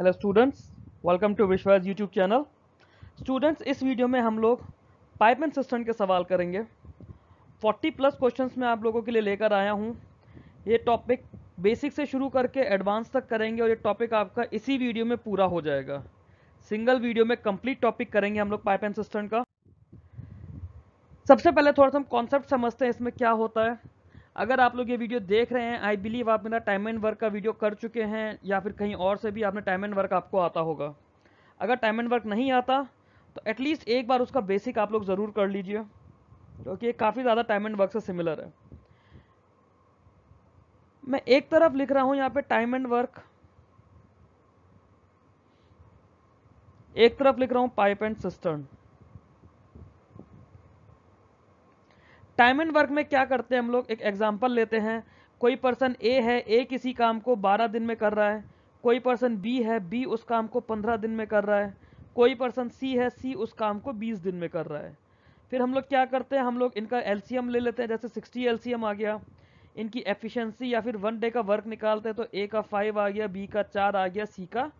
Hello students welcome to Vishwas YouTube channel students इस video में हम लोग पाइप एंड सिस्टम के सवाल करेंगे 40 प्लस क्वेश्चंस में आप लोगों के लिए लेकर आया हूँ ये टॉपिक बेसिक से शुरू करके एडवांस तक करेंगे और ये टॉपिक आपका इसी वीडियो में पूरा हो जाएगा सिंगल वीडियो में कम्प्लीट टॉपिक करेंगे हम लोग पाइप एंड सिस्टम का सबसे पहले थोड़ा सा हम कॉन्सेप्ट समझते हैं इसमें क्या होता है अगर आप लोग ये वीडियो देख रहे हैं आई बिलीव आप मेरा टाइम एंड वर्क का वीडियो कर चुके हैं या फिर कहीं और से भी आपने टाइम एंड वर्क आपको आता होगा अगर टाइम एंड वर्क नहीं आता तो एटलीस्ट एक बार उसका बेसिक आप लोग ज़रूर कर लीजिए क्योंकि ये काफ़ी ज़्यादा टाइम एंड वर्क से सिमिलर है मैं एक तरफ लिख रहा हूँ यहाँ पे टाइम एंड वर्क एक तरफ लिख रहा हूँ pipe and cistern time and work में क्या करते हैं हम लोग एक एग्जाम्पल लेते हैं कोई पर्सन ए है ए किसी काम को बारह दिन में कर रहा है कोई पर्सन बी है बी उस काम को पंद्रह दिन में कर रहा है कोई पर्सन सी है सी उस काम को बीस दिन में कर रहा है फिर हम लोग क्या करते हैं हम लोग इनका एलसीएम ले लेते हैं जैसे सिक्सटी एलसीएम आ गया इनकी एफिशिएंसी या फिर वन डे का वर्क निकालते हैं तो ए का फाइव आ गया बी का चार आ गया सी का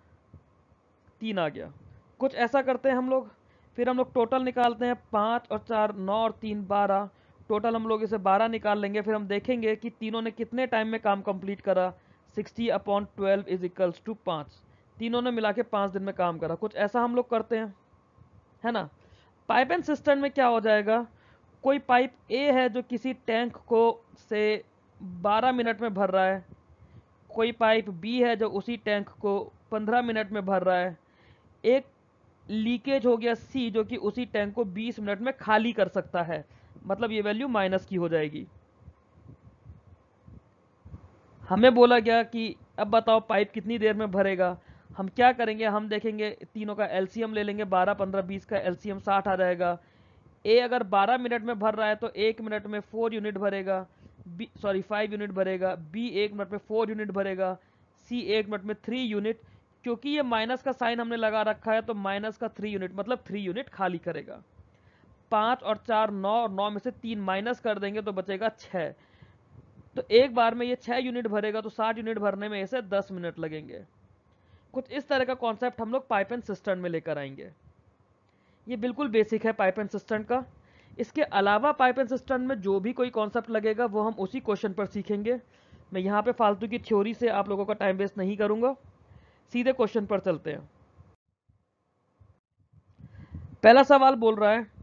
तीन आ गया कुछ ऐसा करते हैं हम लोग फिर हम लोग टोटल निकालते हैं पाँच और चार नौ और तीन बारह टोटल हम लोग इसे 12 निकाल लेंगे फिर हम देखेंगे कि तीनों ने कितने टाइम में काम कंप्लीट करा 60 upon twelve is equals to पाँच तीनों ने मिला के पाँच दिन में काम करा कुछ ऐसा हम लोग करते हैं है ना पाइप एंड सिस्टम में क्या हो जाएगा कोई पाइप ए है जो किसी टैंक को से 12 मिनट में भर रहा है कोई पाइप बी है जो उसी टैंक को पंद्रह मिनट में भर रहा है एक लीकेज हो गया सी जो कि उसी टैंक को बीस मिनट में खाली कर सकता है मतलब ये वैल्यू माइनस की हो जाएगी हमें बोला गया कि अब बताओ पाइप कितनी देर में भरेगा हम क्या करेंगे हम देखेंगे तीनों का एलसीएम ले लेंगे 12, 15, 20 का एलसीएम 60 आ जाएगा ए अगर 12 मिनट में भर रहा है तो एक मिनट में फोर यूनिट भरेगा बी सॉरी फाइव यूनिट भरेगा बी एक मिनट में फोर यूनिट भरेगा सी एक मिनट में थ्री यूनिट क्योंकि ये माइनस का साइन हमने लगा रखा है तो माइनस का थ्री यूनिट मतलब थ्री यूनिट खाली करेगा पाँच और चार नौ और नौ में से तीन माइनस कर देंगे तो बचेगा छः तो एक बार में ये छः यूनिट भरेगा तो साठ यूनिट भरने में इसे दस मिनट लगेंगे कुछ इस तरह का कॉन्सेप्ट हम लोग पाइप एंड सिस्टर्न में लेकर आएंगे ये बिल्कुल बेसिक है पाइप एंड सिस्टर्न का इसके अलावा पाइप एंड सिस्टर्न में जो भी कोई कॉन्सेप्ट लगेगा वो हम उसी क्वेश्चन पर सीखेंगे मैं यहाँ पे फालतू की थ्योरी से आप लोगों का टाइम वेस्ट नहीं करूँगा सीधे क्वेश्चन पर चलते हैं पहला सवाल बोल रहा है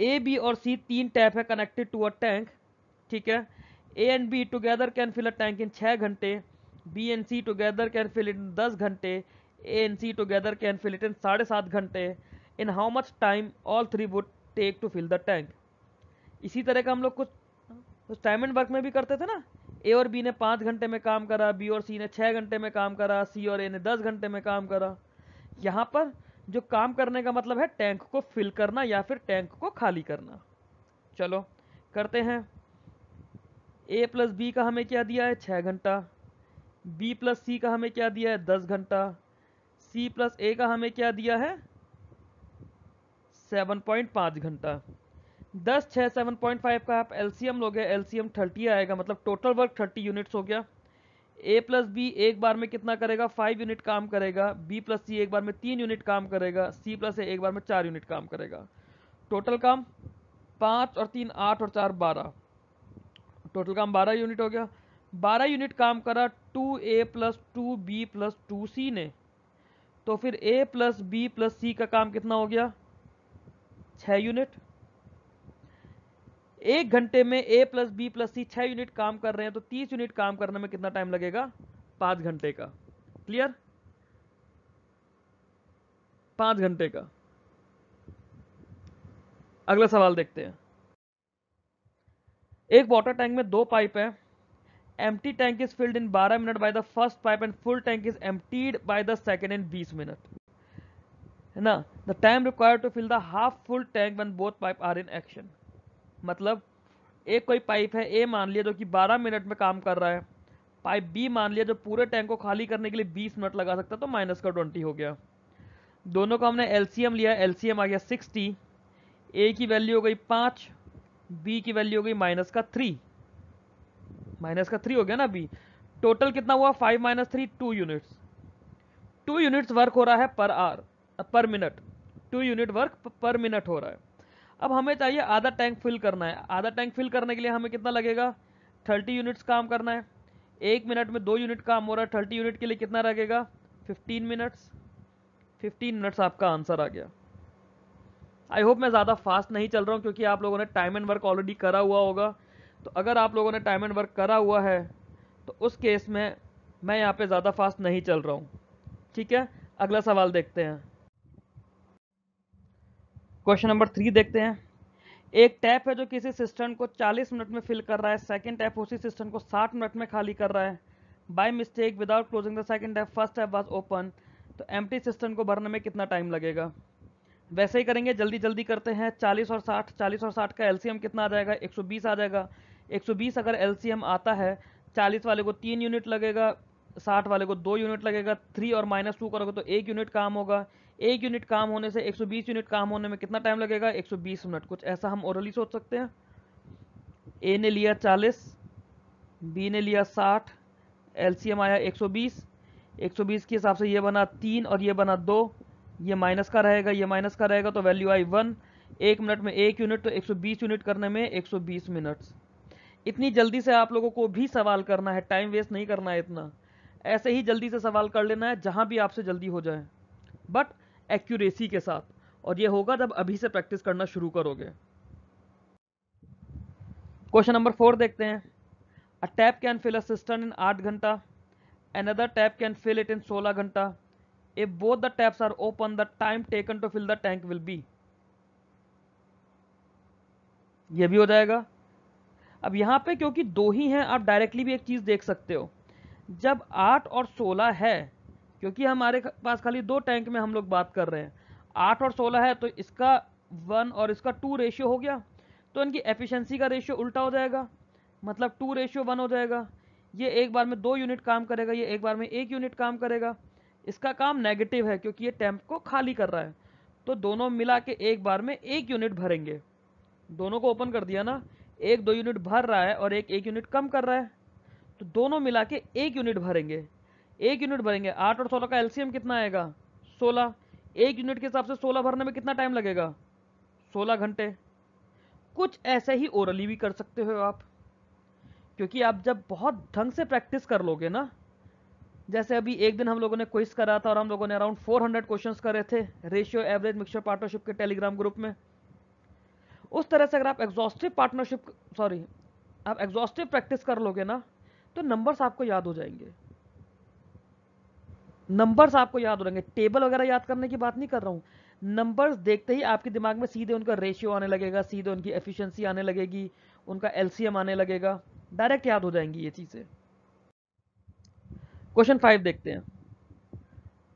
ए बी और सी तीन टैप है कनेक्टेड टू अ टैंक ठीक है A and B together can fill a tank in छः घंटे B and C together can fill in दस घंटे A and C together can fill it in साढ़े सात घंटे in how much time all three would take to fill the tank इसी तरह का हम लोग कुछ उस टाइम एंड वर्क में भी करते थे ना ए और बी ने पाँच घंटे में काम करा बी और सी ने छः घंटे में काम करा सी और ए ने दस घंटे में काम करा यहाँ पर जो काम करने का मतलब है टैंक को फिल करना या फिर टैंक को खाली करना चलो करते हैं ए प्लस बी का हमें क्या दिया है छः घंटा बी प्लस सी का हमें क्या दिया है दस घंटा सी प्लस ए का हमें क्या दिया है सेवन पॉइंट पाँच घंटा दस छः सेवन पॉइंट फाइव का आप एल लोगे एम थर्टी आएगा मतलब टोटल वर्क थर्टी यूनिट्स हो गया ए प्लस बी एक बार में कितना करेगा फाइव यूनिट काम करेगा बी प्लस सी एक बार में तीन यूनिट काम करेगा सी प्लस ए एक बार में चार यूनिट काम करेगा टोटल काम पाँच और तीन आठ और चार बारह टोटल काम बारह यूनिट हो गया बारह यूनिट काम करा two A plus two B plus two C ने तो फिर A plus B plus C का काम कितना हो गया छः यूनिट एक घंटे में A plus B plus C छह यूनिट काम कर रहे हैं तो तीस यूनिट काम करने में कितना टाइम लगेगा पांच घंटे का क्लियर पांच घंटे का अगला सवाल देखते हैं एक वाटर टैंक में दो पाइप है empty tank is filled in बारह minute by the first pipe and full tank is emptied by the second in बीस मिनट है ना the time required to fill the half full tank when both pipe are in action मतलब एक कोई pipe है ए मान लिया जो कि 12 मिनट में काम कर रहा है पाइप बी मान लिया जो पूरे टैंक को खाली करने के लिए 20 मिनट लगा सकता है तो माइनस का ट्वेंटी हो गया दोनों का हमने एल लिया एल आ गया सिक्सटी ए की वैल्यू हो गई पाँच बी की वैल्यू हो गई माइनस का थ्री माइनस का थ्री हो गया ना बी टोटल कितना हुआ five minus three two units two units work हो रहा है per hour per minute two unit work per minute हो रहा है अब हमें चाहिए आधा टैंक फिल करना है आधा टैंक फिल करने के लिए हमें कितना लगेगा थर्टी यूनिट्स काम करना है एक मिनट में दो यूनिट काम हो रहा है थर्टी यूनिट के लिए कितना लगेगा फिफ्टीन मिनट्स फिफ्टीन मिनट्स आपका आंसर आ गया आई होप मैं ज़्यादा फास्ट नहीं चल रहा हूँ क्योंकि आप लोगों ने टाइम एंड वर्क ऑलरेडी करा हुआ होगा तो अगर आप लोगों ने टाइम एंड वर्क करा हुआ है तो उस केस में मैं यहाँ पे ज़्यादा फास्ट नहीं चल रहा हूँ ठीक है अगला सवाल देखते हैं क्वेश्चन नंबर थ्री देखते हैं एक टैप है जो किसी सिस्टम को 40 मिनट में फिल कर रहा है सेकंड टैप उसी सिस्टम को 60 मिनट में खाली कर रहा है by mistake without closing the second tap first tap was open तो एम सिस्टम को भरने में कितना टाइम लगेगा वैसे ही करेंगे जल्दी जल्दी करते हैं 40 और 60 40 और 60 का एल कितना आ जाएगा एक आ जाएगा एक अगर एल आता है चालीस वाले को तीन यूनिट लगेगा साठ वाले को दो यूनिट लगेगा थ्री और माइनस टू करोगे तो एक यूनिट काम होगा एक यूनिट काम होने से 120 यूनिट काम होने में कितना टाइम लगेगा 120 मिनट कुछ ऐसा हम ओरली सोच सकते हैं ए ने लिया 40, बी ने लिया 60, एलसीएम आया 120, 120 के हिसाब से ये बना तीन और ये बना दो ये माइनस का रहेगा ये माइनस का रहेगा तो वैल्यू आई वन एक मिनट में एक यूनिट तो 120 यूनिट करने में 120 मिनट्स इतनी जल्दी से आप लोगों को भी सवाल करना है टाइम वेस्ट नहीं करना है इतना ऐसे ही जल्दी से सवाल कर लेना है जहाँ भी आपसे जल्दी हो जाए बट एक्यूरेसी के साथ और ये होगा जब अभी से प्रैक्टिस करना शुरू करोगे क्वेश्चन नंबर फोर देखते हैं a tap can fill a system in आठ घंटा another tap can fill it in सोलह घंटा if both the taps are open the time taken to fill the tank will be ये भी हो जाएगा अब यहाँ पे क्योंकि दो ही हैं आप डायरेक्टली भी एक चीज़ देख सकते हो जब आठ और सोलह है क्योंकि हमारे पास खाली दो टैंक में हम लोग बात कर रहे हैं आठ और सोलह है तो इसका वन और इसका टू रेशियो हो गया तो इनकी एफिशिएंसी का रेशियो उल्टा हो जाएगा मतलब टू रेशियो वन हो जाएगा ये एक बार में दो यूनिट काम करेगा ये एक बार में एक यूनिट काम करेगा इसका काम नेगेटिव है क्योंकि ये टैंक को खाली कर रहा है तो दोनों मिला के एक बार में एक यूनिट भरेंगे दोनों को ओपन कर दिया ना एक दो यूनिट भर रहा है और एक एक यूनिट कम कर रहा है तो दोनों मिला के एक यूनिट भरेंगे एक यूनिट भरेंगे आठ और सोलह का एलसीएम कितना आएगा सोलह एक यूनिट के हिसाब से सोलह भरने में कितना टाइम लगेगा सोलह घंटे कुछ ऐसे ही ओरली भी कर सकते हो आप क्योंकि आप जब बहुत ढंग से प्रैक्टिस कर लोगे ना जैसे अभी एक दिन हम लोगों ने क्विज करा था और हम लोगों ने अराउंड 400 क्वेश्चन करे थे रेशियो एवरेज मिक्सचर पार्टनरशिप के टेलीग्राम ग्रुप में उस तरह से अगर आप एग्जॉस्टिव पार्टनरशिप सॉरी आप एग्जॉस्टिव प्रैक्टिस कर लोगे ना तो नंबर्स आपको याद हो जाएंगे नंबर्स आपको याद हो रहेंगे टेबल वगैरह याद करने की बात नहीं कर रहा हूँ नंबर्स देखते ही आपके दिमाग में सीधे उनका रेशियो आने लगेगा सीधे उनकी एफिशिएंसी आने लगेगी उनका एलसीएम आने लगेगा डायरेक्ट याद हो जाएंगी ये चीज़ें क्वेश्चन फाइव देखते हैं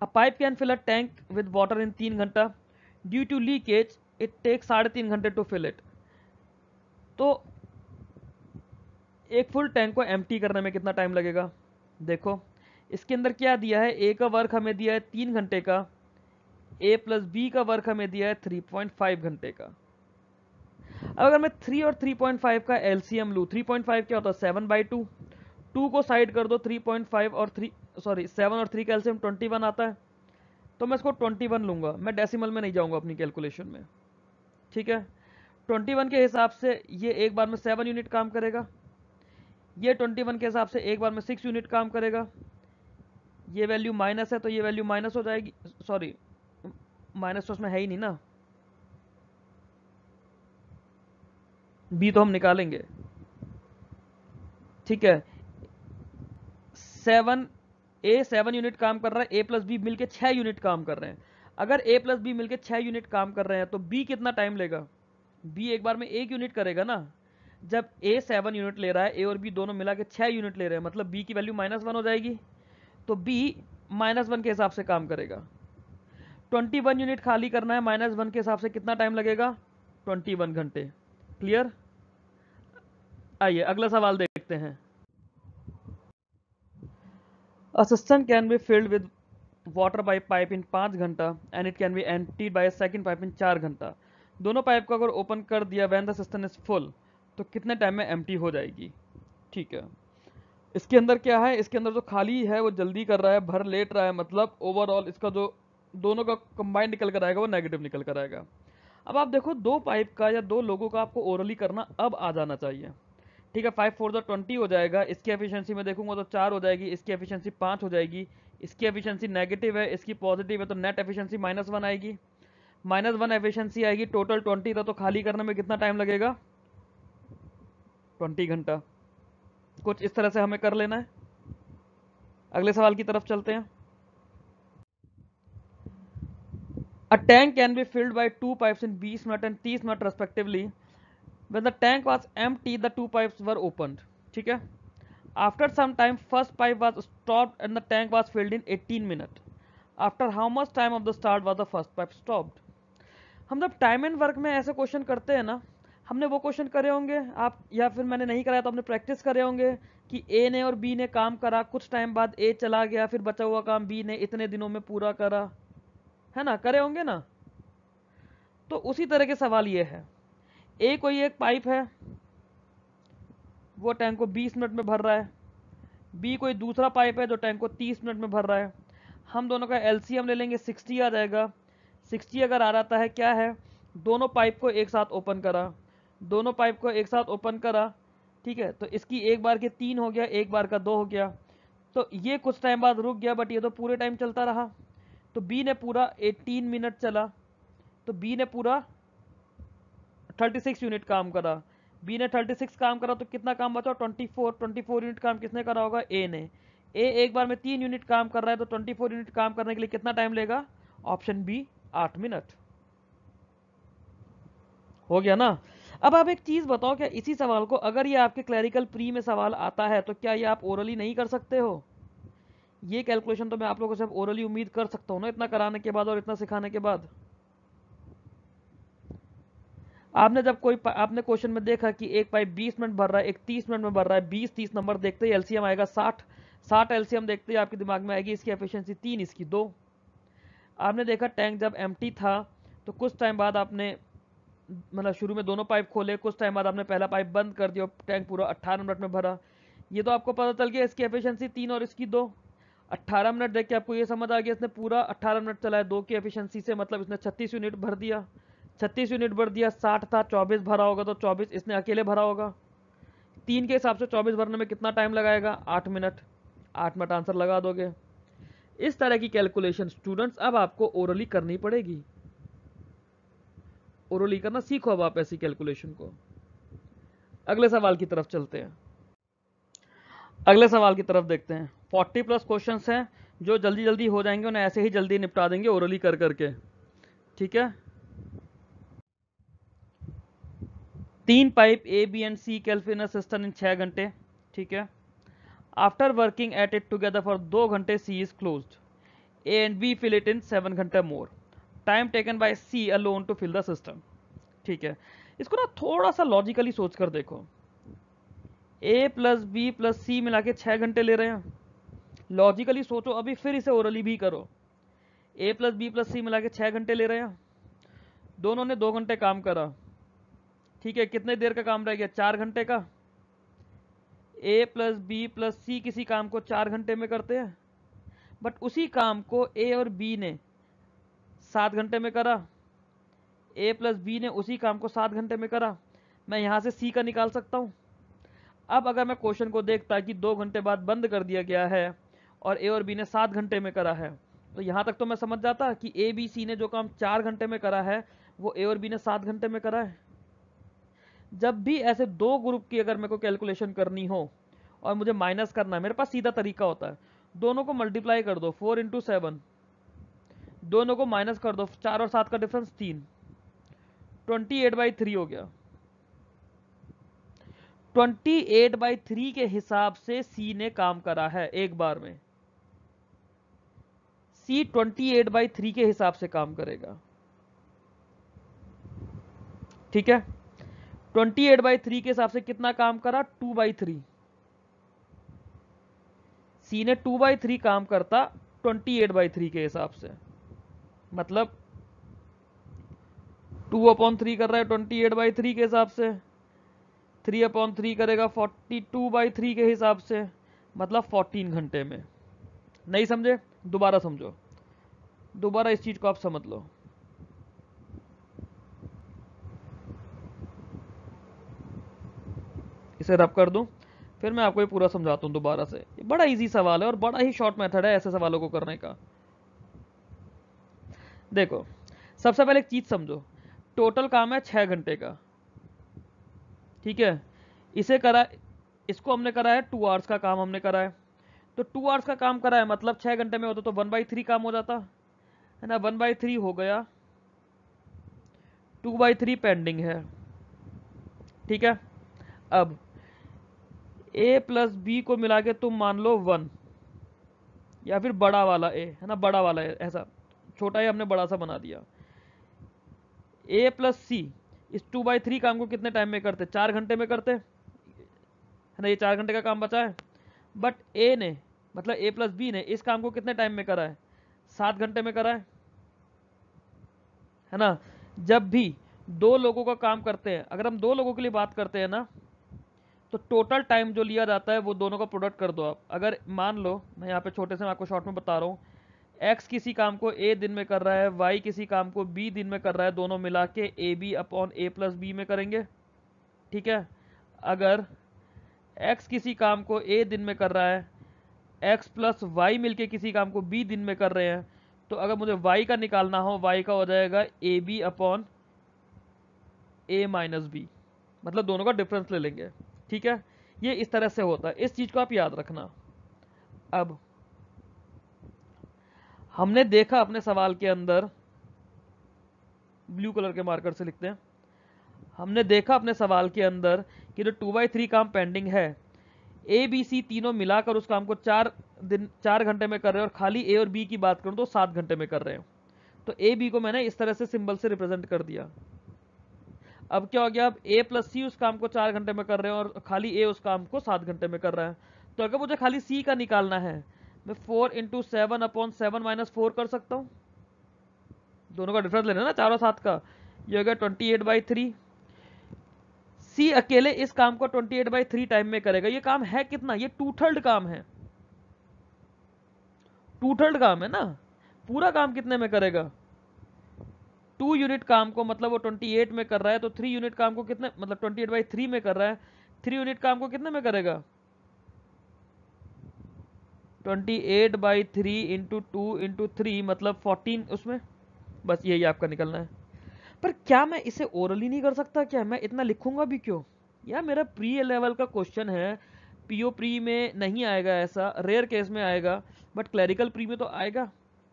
a pipe can fill a tank with water in तीन घंटा due to leakage it take साढ़े तीन घंटे टू फिल इट तो एक फुल टैंक को एम्प्टी करने में कितना टाइम लगेगा देखो इसके अंदर क्या दिया है ए का वर्क हमें दिया है तीन घंटे का ए प्लस बी का वर्क हमें दिया है थ्री पॉइंट फाइव घंटे का अब अगर मैं थ्री और थ्री पॉइंट फाइव का एलसीएम लूँ थ्री पॉइंट फाइव क्या होता है सेवन बाई टू टू को साइड कर दो थ्री पॉइंट फाइव और थ्री सॉरी सेवन और थ्री का एलसीएम ट्वेंटी वन आता है तो मैं इसको ट्वेंटी वन लूंगा मैं डेसिमल में नहीं जाऊंगा अपनी कैलकुलेशन में ठीक है ट्वेंटी वन के हिसाब से ये एक बार में सेवन यूनिट काम करेगा ये ट्वेंटी वन के हिसाब से एक बार में सिक्स यूनिट काम करेगा ये वैल्यू माइनस है तो ये वैल्यू माइनस हो जाएगी सॉरी माइनस तो उसमें है ही नहीं ना बी तो हम निकालेंगे ठीक है सेवन ए सेवन यूनिट काम कर रहा है ए प्लस बी मिलकर छह यूनिट काम कर रहे हैं अगर ए प्लस बी मिलकर छह यूनिट काम कर रहे हैं तो बी कितना टाइम लेगा बी एक बार में एक यूनिट करेगा ना जब ए सेवन यूनिट ले रहा है ए और बी दोनों मिला के छह यूनिट ले रहे हैं मतलब बी की वैल्यू माइनस वन हो जाएगी तो बी माइनस वन के हिसाब से काम करेगा ट्वेंटी वन यूनिट खाली करना है माइनस वन के हिसाब से कितना टाइम लगेगा ट्वेंटी वन घंटे क्लियर आइए अगला सवाल देखते हैं assistant can be filled with water by pipe in 5 घंटा and it can be emptied by second pipe in चार घंटा दोनों पाइप को अगर ओपन कर दिया when the system is full तो कितने टाइम में एम्प्टी हो जाएगी ठीक है इसके अंदर क्या है इसके अंदर जो खाली है वो जल्दी कर रहा है भर लेट रहा है मतलब ओवरऑल इसका जो दोनों का कंबाइंड निकल कर आएगा वो नेगेटिव निकल कर आएगा अब आप देखो दो पाइप का या दो लोगों का आपको ओरली करना अब आ जाना चाहिए ठीक है फाइव फोर जो ट्वेंटी हो जाएगा इसकी एफिशिएंसी में देखूंगा तो चार हो जाएगी इसकी एफिशिएंसी पाँच हो जाएगी इसकी एफिशिएंसी नेगेटिव है इसकी पॉजिटिव है तो नेट एफिशिएंसी माइनस वन आएगी माइनस वन एफिशियंसी आएगी टोटल ट्वेंटी था तो खाली करने में कितना टाइम लगेगा ट्वेंटी घंटा कुछ इस तरह से हमें कर लेना है अगले सवाल की तरफ चलते हैं a tank can be filled by two pipe in बीस minute and 30 minute respectively when the tank was empty the two pipe were open ठीक है after some time first pipe was stop and the tank was filled in eighteen minute after how much time of the start was the first pipe stop हम जब time and work में ऐसे question करते हैं ना हमने वो question करे होंगे आप या फिर मैंने नहीं कराया तो हमने प्रैक्टिस करे होंगे कि ए ने और बी ने काम करा कुछ टाइम बाद ए चला गया फिर बचा हुआ काम बी ने इतने दिनों में पूरा करा है ना करे होंगे ना तो उसी तरह के सवाल ये है ए कोई एक पाइप है वो टैंक को 20 मिनट में भर रहा है बी कोई दूसरा पाइप है जो टैंक को 30 मिनट में भर रहा है हम दोनों का एल ले लेंगे 60 आ जाएगा 60 अगर आ जाता है क्या है दोनों पाइप को एक साथ ओपन करा दोनों पाइप को एक साथ ओपन करा ठीक है तो इसकी एक बार के तीन हो गया एक बार का दो हो गया तो ये कुछ टाइम बाद रुक गया बट ये तो पूरे टाइम चलता रहा तो बी ने पूरा 18 मिनट चला तो बी ने पूरा 36 यूनिट काम करा बी ने 36 काम करा तो कितना काम बचा 24 24 यूनिट काम किसने करा होगा ए ने ए एक बार में तीन यूनिट काम कर रहा है तो 24 यूनिट काम करने के लिए कितना टाइम लेगा ऑप्शन बी आठ मिनट हो गया ना अब आप एक चीज़ बताओ क्या इसी सवाल को अगर ये आपके क्लैरिकल प्री में सवाल आता है तो क्या ये आप ओरली नहीं कर सकते हो ये कैलकुलेशन तो मैं आप लोगों से ओरली उम्मीद कर सकता हूँ ना इतना कराने के बाद और इतना सिखाने के बाद आपने जब कोई आपने क्वेश्चन में देखा कि एक पाइप 20 मिनट भर रहा है एक 30 मिनट में भर रहा है 20 30 नंबर देखते ही एलसीएम आएगा 60 60 एलसीएम देखते ही आपके दिमाग में आएगी इसकी एफिशिएंसी तीन इसकी दो आपने देखा टैंक जब एम था तो कुछ टाइम बाद आपने मतलब शुरू में दोनों पाइप खोले कुछ टाइम बाद आपने पहला पाइप बंद कर दिया टैंक पूरा अट्ठारह मिनट में भरा ये तो आपको पता चल गया इसकी एफिशिएंसी तीन और इसकी दो अट्ठारह मिनट देख के आपको ये समझ आ गया इसने पूरा अट्ठारह मिनट चलाया दो की एफिशिएंसी से मतलब इसने छत्तीस यूनिट भर दिया छत्तीस यूनिट भर दिया साठ था चौबीस भरा होगा तो चौबीस इसने अकेले भरा होगा तीन के हिसाब से चौबीस भरने में कितना टाइम लगाएगा आठ मिनट आठ मिनट आंसर लगा दोगे इस तरह की कैलकुलेशन स्टूडेंट्स अब आपको ओरली करनी पड़ेगी ओरली e करना सीखो अब आप ऐसी कैलकुलेशन को अगले सवाल की तरफ चलते हैं अगले सवाल की तरफ देखते हैं 40 प्लस क्वेश्चन हैं जो जल्दी जल्दी हो जाएंगे उन्हें ऐसे ही जल्दी निपटा देंगे ओरली e कर करके ठीक है तीन pipe A B and C can fill a system in छः घंटे ठीक है after working at it together for दो घंटे C is close A and B fill it in seven घंटे more time taken by C alone to fill the system ठीक है इसको ना थोड़ा सा लॉजिकली सोच कर देखो A plus B plus C मिला के छः घंटे ले रहे हैं लॉजिकली सोचो अभी फिर इसे ओरली भी करो A plus B plus C मिला के छः घंटे ले रहे हैं दोनों ने दो घंटे काम करा ठीक है कितने देर का काम रह गया चार घंटे का A plus B plus C किसी काम को चार घंटे में करते हैं बट उसी काम को ए और बी ने सात घंटे में करा ए प्लस बी ने उसी काम को सात घंटे में करा मैं यहाँ से सी का निकाल सकता हूँ अब अगर मैं क्वेश्चन को देखता कि दो घंटे बाद बंद कर दिया गया है और ए और बी ने सात घंटे में करा है तो यहाँ तक तो मैं समझ जाता कि ए बी सी ने जो काम चार घंटे में करा है वो ए और बी ने सात घंटे में करा है जब भी ऐसे दो ग्रुप की अगर मेरे को कैलकुलेशन करनी हो और मुझे माइनस करना है मेरे पास सीधा तरीका होता है दोनों को मल्टीप्लाई कर दो फोर इंटू सेवन दोनों को माइनस कर दो चार और सात का डिफरेंस तीन ट्वेंटी एट बाई थ्री हो गया ट्वेंटी एट बाई थ्री के हिसाब से सी ने काम करा है एक बार में C twenty eight by three के हिसाब से काम करेगा ठीक है ट्वेंटी एट बाई थ्री के हिसाब से कितना काम करा टू बाई थ्री सी ने टू बाई थ्री काम करता ट्वेंटी एट बाई थ्री के हिसाब से मतलब टू अपॉन थ्री कर रहा है ट्वेंटी एट बाई थ्री के हिसाब से थ्री अपॉन थ्री करेगा फोर्टी टू बाई थ्री के हिसाब से मतलब फोर्टीन घंटे में नहीं समझे दोबारा समझो दोबारा इस चीज को आप समझ लो इसे रब कर दूं फिर मैं आपको ये पूरा समझाता हूँ दोबारा से ये बड़ा इजी सवाल है और बड़ा ही शॉर्ट मेथड है ऐसे सवालों को करने का देखो सबसे पहले एक चीज़ समझो टोटल काम है छः घंटे का ठीक है इसे करा इसको हमने करा है टू आवर्स का काम हमने करा है तो टू आवर्स का काम करा है मतलब छः घंटे में होता तो वन बाई थ्री काम हो जाता है ना वन बाई थ्री हो गया टू बाई थ्री पेंडिंग है ठीक है अब ए प्लस बी को मिला के तुम मान लो वन या फिर बड़ा वाला ए है ना बड़ा वाला ए ऐसा छोटा ही हमने बड़ा सा बना दिया ए प्लस सी इस टू बाई थ्री काम को कितने टाइम में करते चार घंटे में करते है ना ये चार घंटे का काम बचा है बट ए ने मतलब ए प्लस बी ने इस काम को कितने टाइम में करा है सात घंटे में करा है है ना जब भी दो लोगों का काम करते हैं अगर हम दो लोगों के लिए बात करते हैं ना तो टोटल टाइम जो लिया जाता है वो दोनों का प्रोडक्ट कर दो आप अगर मान लो मैं यहाँ पे छोटे से मैं आपको शॉर्ट में बता रहा हूँ एक्स किसी काम को ए दिन में कर रहा है वाई किसी काम को बी दिन में कर रहा है दोनों मिला के A B upon A plus B में करेंगे ठीक है अगर एक्स किसी काम को ए दिन में कर रहा है एक्स प्लस वाई मिलकर किसी काम को बी दिन में कर रहे हैं तो अगर मुझे वाई का निकालना हो वाई का हो जाएगा A B upon A minus B मतलब दोनों का डिफरेंस ले लेंगे ठीक है ये इस तरह से होता है इस चीज़ को आप याद रखना अब हमने देखा अपने सवाल के अंदर ब्लू कलर के मार्कर से लिखते हैं हमने देखा अपने सवाल के अंदर कि जो टू बाई थ्री काम पेंडिंग है ए बी सी तीनों मिलाकर उस काम को चार दिन चार घंटे में कर रहे हैं और खाली ए और बी की बात करूँ तो सात घंटे में कर रहे हैं तो ए बी को मैंने इस तरह से सिंबल से रिप्रेजेंट कर दिया अब क्या हो गया अब ए प्लस सी उस काम को चार घंटे में कर रहे हैं और खाली ए उस काम को सात घंटे में कर रहे हैं तो अगर मुझे खाली सी का निकालना है मैं four into seven upon seven minus four कर सकता हूँ दोनों का डिफरेंस लेना ना चारों सात का ये हो गया twenty eight by three C अकेले इस काम को twenty eight by three time में करेगा ये काम है कितना ये टू थर्ड काम है टू थर्ड काम है ना पूरा काम कितने में करेगा टू यूनिट काम को मतलब वो ट्वेंटी एट में कर रहा है तो थ्री यूनिट काम को कितने मतलब ट्वेंटी एट बाई थ्री में कर रहा है थ्री यूनिट काम को कितने में करेगा twenty eight by three into two into three मतलब फोर्टीन उसमें बस यही आपका निकलना है पर क्या मैं इसे ओरली नहीं कर सकता क्या मैं इतना लिखूंगा भी क्यों यार मेरा प्री लेवल का क्वेश्चन है पीओ प्री में नहीं आएगा ऐसा रेयर केस में आएगा बट क्लैरिकल प्री में तो आएगा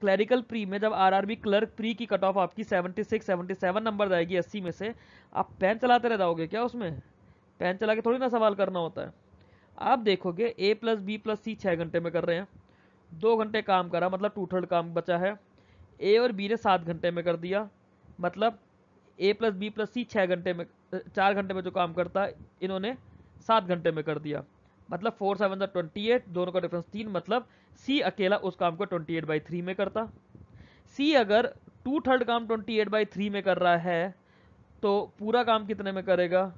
क्लैरिकल प्री में जब आरआरबी क्लर्क प्री की कट ऑफ आपकी 76 77 नंबर जाएगी 80 में से आप पेन चलाते रह जाओगे क्या उसमें पेन चला के थोड़ी ना सवाल करना होता है आप देखोगे A plus B plus C छः घंटे में कर रहे हैं दो घंटे काम करा मतलब टू थर्ड काम बचा है ए और बी ने सात घंटे में कर दिया मतलब A plus B plus C छः घंटे में चार घंटे में जो काम करता इन्होंने सात घंटे में कर दिया मतलब four seven the twenty eight दोनों का डिफरेंस तीन मतलब सी अकेला उस काम को ट्वेंटी एट बाई थ्री में करता सी अगर टू थर्ड काम ट्वेंटी एट बाई थ्री में कर रहा है तो पूरा काम कितने में करेगा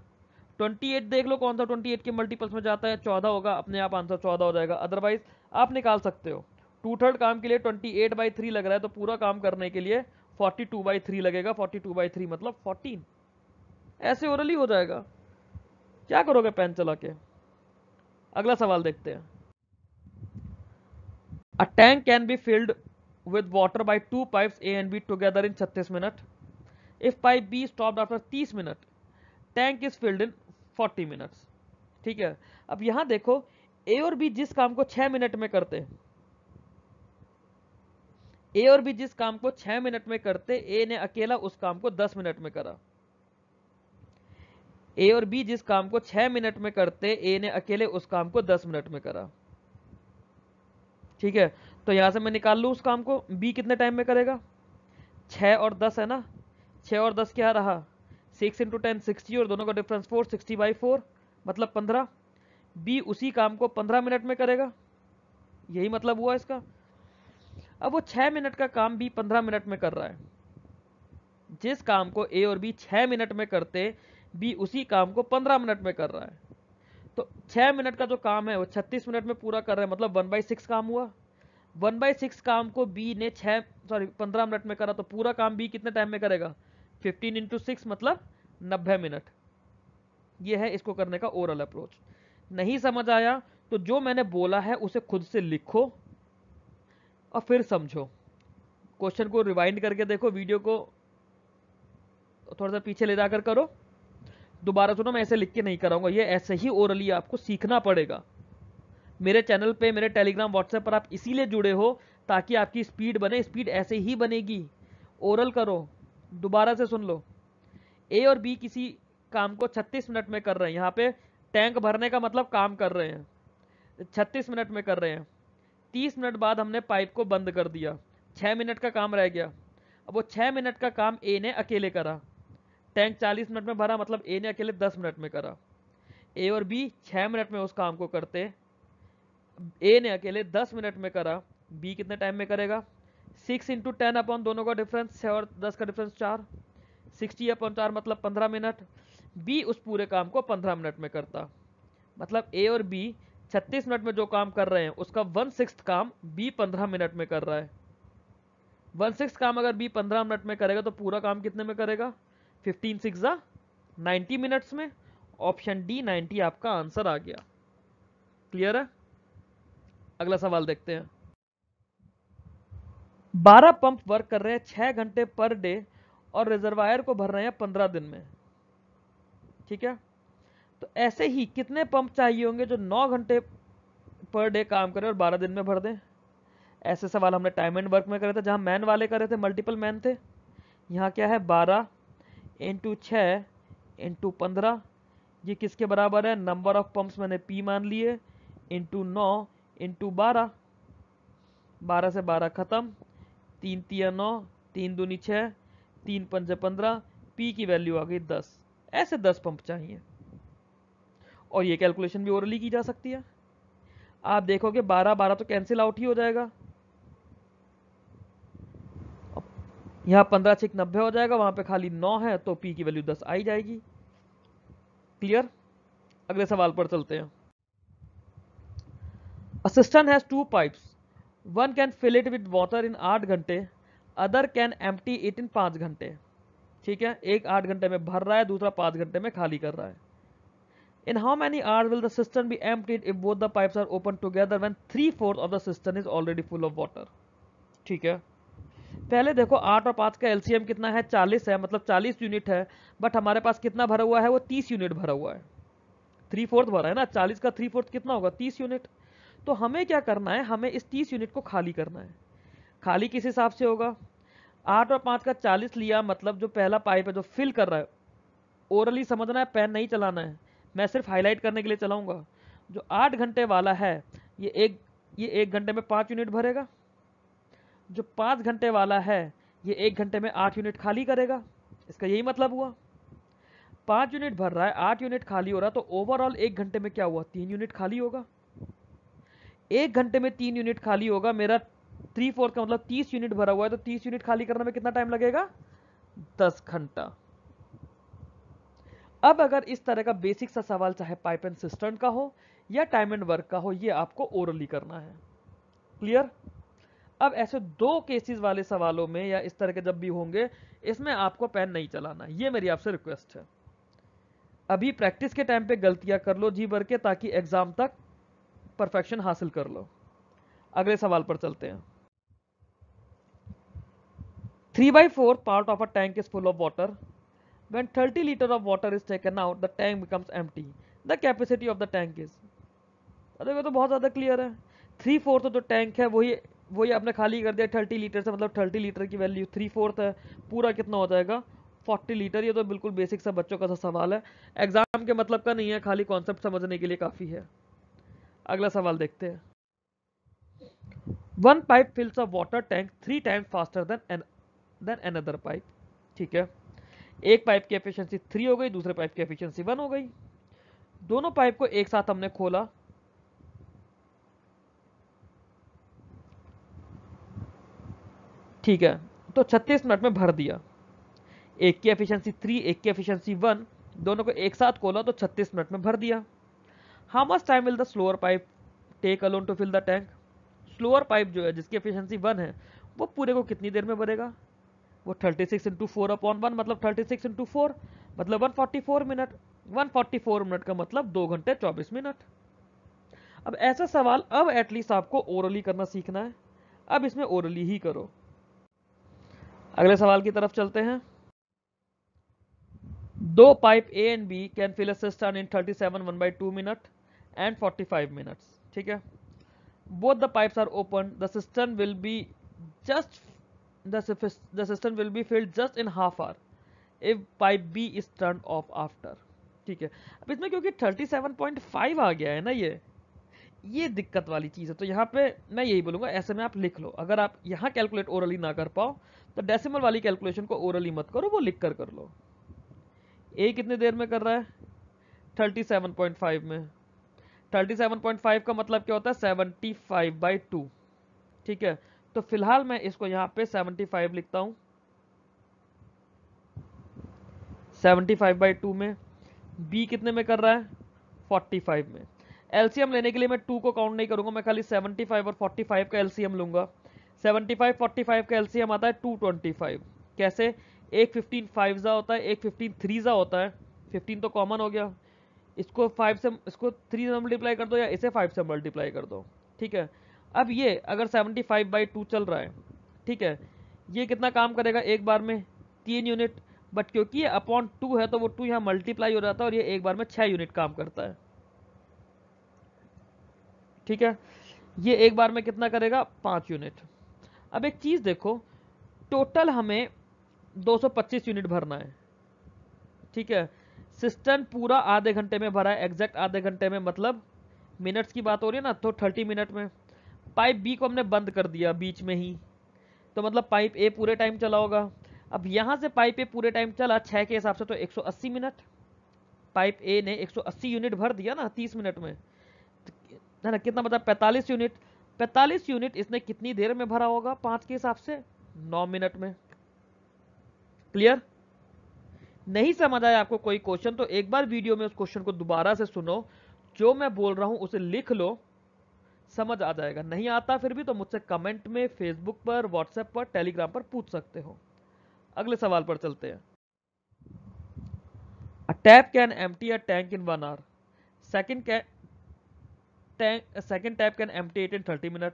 28 देख लो कौन सा 28 के मल्टीपल्स में जाता है 14 होगा अपने आप आंसर 14 हो जाएगा अदरवाइज आप निकाल सकते हो टू थर्ड काम के लिए 28 एट बाई थ्री लग रहा है तो पूरा काम करने के लिए 42 टू बाई थ्री लगेगा 42 टू बाई थ्री मतलब 14 ऐसे ओरली हो जाएगा क्या करोगे पेन चला के अगला सवाल देखते हैं a tank can be filled with water by two pipe A and B together in छत्तीस minute if pipe B stop after तीस minute tank is filled in forty minutes ठीक है अब यहां देखो ए और बी जिस काम को छह मिनट में करते ए और बी जिस काम को छह मिनट में करते ए ने अकेला उस काम को दस मिनट में करा ए और बी जिस काम को छह मिनट में करते ए ने अकेले उस काम को दस मिनट में करा ठीक है तो यहां से मैं निकाल लू उस काम को बी कितने टाइम में करेगा छह और दस है ना छह और दस क्या रहा सिक्स इंटू टेन सिक्सटी और दोनों का difference four sixty by four मतलब पंद्रह बी उसी काम को पंद्रह मिनट में करेगा यही मतलब हुआ इसका अब वो छः मिनट का काम बी पंद्रह मिनट में कर रहा है जिस काम को ए और बी छः मिनट में करते बी उसी काम को पंद्रह मिनट में कर रहा है तो छः मिनट का जो काम है वो छत्तीस मिनट में पूरा कर रहा है मतलब वन बाई सिक्स काम हुआ वन बाई सिक्स काम को बी ने छः सॉरी पंद्रह मिनट में करा तो पूरा काम बी कितने टाइम में करेगा फिफ्टीन इंटू सिक्स मतलब नब्बे मिनट ये है इसको करने का ओवरऑल अप्रोच नहीं समझ आया तो जो मैंने बोला है उसे खुद से लिखो और फिर समझो क्वेश्चन को रिवाइंड करके देखो वीडियो को थोड़ा सा पीछे ले जाकर करो दोबारा सुनो मैं ऐसे लिख के नहीं कराऊंगा ये ऐसे ही ओरली आपको सीखना पड़ेगा मेरे चैनल पे मेरे टेलीग्राम व्हाट्सएप पर आप इसीलिए जुड़े हो ताकि आपकी स्पीड बने स्पीड ऐसे ही बनेगी ओरल करो दोबारा से सुन लो ए और बी किसी काम को 36 मिनट में कर रहे हैं यहाँ पे टैंक भरने का मतलब काम कर रहे हैं 36 मिनट में कर रहे हैं 30 मिनट बाद हमने पाइप को बंद कर दिया 6 मिनट का काम रह गया अब वो 6 मिनट का काम ए ने अकेले करा टैंक 40 मिनट में भरा मतलब ए ने अकेले 10 मिनट में करा ए और बी 6 मिनट में उस काम को करते ए ने अकेले 10 मिनट में करा बी कितने टाइम में करेगा सिक्स इंटू टेन अपॉन दोनों का डिफरेंस छः और दस का डिफरेंस चार सिक्सटी अपॉन चार मतलब पंद्रह मिनट बी उस पूरे काम को पंद्रह मिनट में करता मतलब ए और बी छत्तीस मिनट में जो काम कर रहे हैं उसका वन सिक्स काम बी पंद्रह मिनट में कर रहा है वन सिक्स काम अगर बी पंद्रह मिनट में करेगा तो पूरा काम कितने में करेगा फिफ्टीन सिक्स जा नाइन्टी मिनट्स में ऑप्शन डी नाइन्टी आपका आंसर आ गया क्लियर है अगला सवाल देखते हैं 12 पंप वर्क कर रहे हैं छह घंटे पर डे और रिजर्वायर को भर रहे हैं पंद्रह दिन में ठीक है तो ऐसे ही कितने पंप चाहिए होंगे जो नौ घंटे पर डे काम करें और बारह दिन में भर दें ऐसे सवाल हमने टाइम एंड वर्क में करे थे जहां मैन वाले करे थे मल्टीपल मैन थे यहाँ क्या है बारह इंटू छ इंटू पंद्रह ये किसके बराबर है नंबर ऑफ पंप्स मैंने पी मान लिए इंटू नौ इंटू बारह बारह से बारह ख़त्म तीन तिया नौ तीन दूनी छः तीन पंजे पंद्रह पी की वैल्यू आ गई दस ऐसे दस पंप चाहिए और ये कैलकुलेशन भी ओरली की जा सकती है आप देखोगे बारह बारह तो कैंसिल आउट ही हो जाएगा यहाँ पंद्रह छिक नब्बे हो जाएगा वहाँ पे खाली नौ है तो पी की वैल्यू दस आई जाएगी क्लियर अगले सवाल पर चलते हैं a cistern has two pipes one can fill it with water in आठ घंटे other can empty it in पाँच घंटे ठीक है एक आठ घंटे में भर रहा है दूसरा पाँच घंटे में खाली कर रहा है in how many hours will the system be emptied if both the pipes are open together when three fourth of the system is already full of water ठीक है पहले देखो आठ और पाँच का एल कितना है चालीस है मतलब चालीस यूनिट है बट हमारे पास कितना भरा हुआ है वो तीस यूनिट भरा हुआ है थ्री फोर्थ भरा है ना चालीस का थ्री फोर्थ कितना होगा तीस यूनिट तो हमें क्या करना है हमें इस तीस यूनिट को खाली करना है खाली किस हिसाब से होगा आठ और पाँच का चालीस लिया मतलब जो पहला पाइप है जो फिल कर रहा है ओरली समझना है पेन नहीं चलाना है मैं सिर्फ हाईलाइट करने के लिए चलाऊँगा जो आठ घंटे वाला है ये एक ये एक घंटे में पाँच यूनिट भरेगा जो पाँच घंटे वाला है ये एक घंटे में आठ यूनिट खाली करेगा इसका यही मतलब हुआ पाँच यूनिट भर रहा है आठ यूनिट खाली हो रहा है तो ओवरऑल एक घंटे में क्या हुआ तीन यूनिट खाली होगा एक घंटे में तीन यूनिट खाली होगा मेरा थ्री फोर्थ का मतलब तीस यूनिट भरा हुआ है तो तीस यूनिट खाली करने में कितना टाइम लगेगा दस घंटा अब अगर इस तरह का बेसिक सा सवाल चाहे पाइप एंड सिस्टर्न का हो या टाइम एंड वर्क का हो ये आपको ओरली करना है क्लियर अब ऐसे दो केसेस वाले सवालों में या इस तरह के जब भी होंगे इसमें आपको पेन नहीं चलाना ये मेरी आपसे रिक्वेस्ट है अभी प्रैक्टिस के टाइम पे गलतियां कर लो जी भर के ताकि एग्जाम तक परफेक्शन हासिल कर लो अगले सवाल पर चलते हैं three by four part of a tank is full of water thirty litre of water is taken out the tank becomes empty the capacity of the tank is अरे वो तो बहुत ज़्यादा क्लियर है थ्री फोर्थ जो tank है वही वही आपने खाली कर दिया थर्टी लीटर से मतलब थर्टी लीटर की वैल्यू थ्री फोर्थ है पूरा कितना हो जाएगा फोर्टी लीटर ये तो बिल्कुल बेसिक सा बच्चों का सा सवाल है एग्जाम के मतलब का नहीं है खाली कॉन्सेप्ट समझने के लिए काफ़ी है अगला सवाल देखते हैं one pipe fills a water tank three time faster than than another pipe ठीक है एक पाइप की एफिशिएंसी थ्री हो गई दूसरे पाइप की एफिशिएंसी वन हो गई दोनों पाइप को एक साथ हमने खोला ठीक है तो 36 मिनट में भर दिया एक की एफिशिएंसी थ्री एक की एफिशिएंसी वन दोनों को एक साथ खोला तो 36 मिनट में भर दिया how much time will the slower pipe take alone to fill the tank slower pipe जो है जिसकी एफिशिएंसी वन है वो पूरे को कितनी देर में भरेगा वो 36 six into four upon one मतलब 36 सिक्स इंटू फोर मतलब 144 मिनट 144 मिनट का मतलब दो घंटे 24 मिनट अब ऐसा सवाल अब एटलीस्ट आपको ओरली करना सीखना है अब इसमें ओरली ही करो अगले सवाल की तरफ चलते हैं दो pipe A and B can fill a cistern in 37 one by two minute and forty five minutes ठीक है both the pipes are open the system will be just the system will be filled just in half hour if pipe B is turn off after ठीक है अब इसमें क्योंकि thirty seven point five आ गया है ना ये ये दिक्कत वाली चीज है तो यहाँ पे मैं यही बोलूँगा ऐसे में आप लिख लो अगर आप यहाँ कैलकुलेट ओरली ना कर पाओ तो डेसिमल वाली कैलकुलेशन को ओरली मत करो वो लिख कर कर लो ए कितने देर में कर रहा है थर्टी सेवन पॉइंट फाइव में 37.5 का मतलब क्या होता है 75 फाइव बाई टू ठीक है तो फिलहाल मैं इसको यहां पे 75 लिखता हूं 75 फाइव बाई टू में b कितने में कर रहा है 45 में एलसीएम लेने के लिए मैं 2 को काउंट नहीं करूंगा मैं खाली 75 और 45 का एलसीएम लूंगा 75 45 का एलसीएम आता है 225 कैसे एक फिफ्टीन फाइव जा होता है एक फिफ्टीन थ्री जा होता है 15 तो कॉमन हो गया इसको फाइव से इसको थ्री से मल्टीप्लाई कर दो या इसे फाइव से मल्टीप्लाई कर दो ठीक है अब ये अगर सेवेंटी फाइव बाई टू चल रहा है ठीक है ये कितना काम करेगा एक बार में तीन यूनिट बट क्योंकि ये अपॉन टू है तो वो टू यहाँ मल्टीप्लाई हो जाता है और ये एक बार में छः यूनिट काम करता है ठीक है ये एक बार में कितना करेगा पाँच यूनिट अब एक चीज़ देखो टोटल हमें दो यूनिट भरना है ठीक है सिस्टम पूरा आधे घंटे में भरा है एग्जैक्ट आधे घंटे में मतलब मिनट्स की बात हो रही है ना तो थर्टी मिनट में पाइप बी को हमने बंद कर दिया बीच में ही तो मतलब पाइप ए पूरे टाइम चला होगा अब यहाँ से पाइप ए पूरे टाइम चला छः के हिसाब से तो 180 मिनट पाइप ए ने 180 यूनिट भर दिया ना 30 मिनट में तो- है ना कितना मतलब 45 यूनिट 45 यूनिट इसने कितनी देर में भरा होगा पाँच के हिसाब से नौ मिनट में क्लियर नहीं समझ आया आपको कोई क्वेश्चन तो एक बार वीडियो में उस क्वेश्चन को दोबारा से सुनो जो मैं बोल रहा हूँ उसे लिख लो समझ आ जाएगा नहीं आता फिर भी तो मुझसे कमेंट में फेसबुक पर व्हाट्सएप पर टेलीग्राम पर पूछ सकते हो अगले सवाल पर चलते हैं tap can empty a tank in one hour second tank second tap can empty it in thirty minute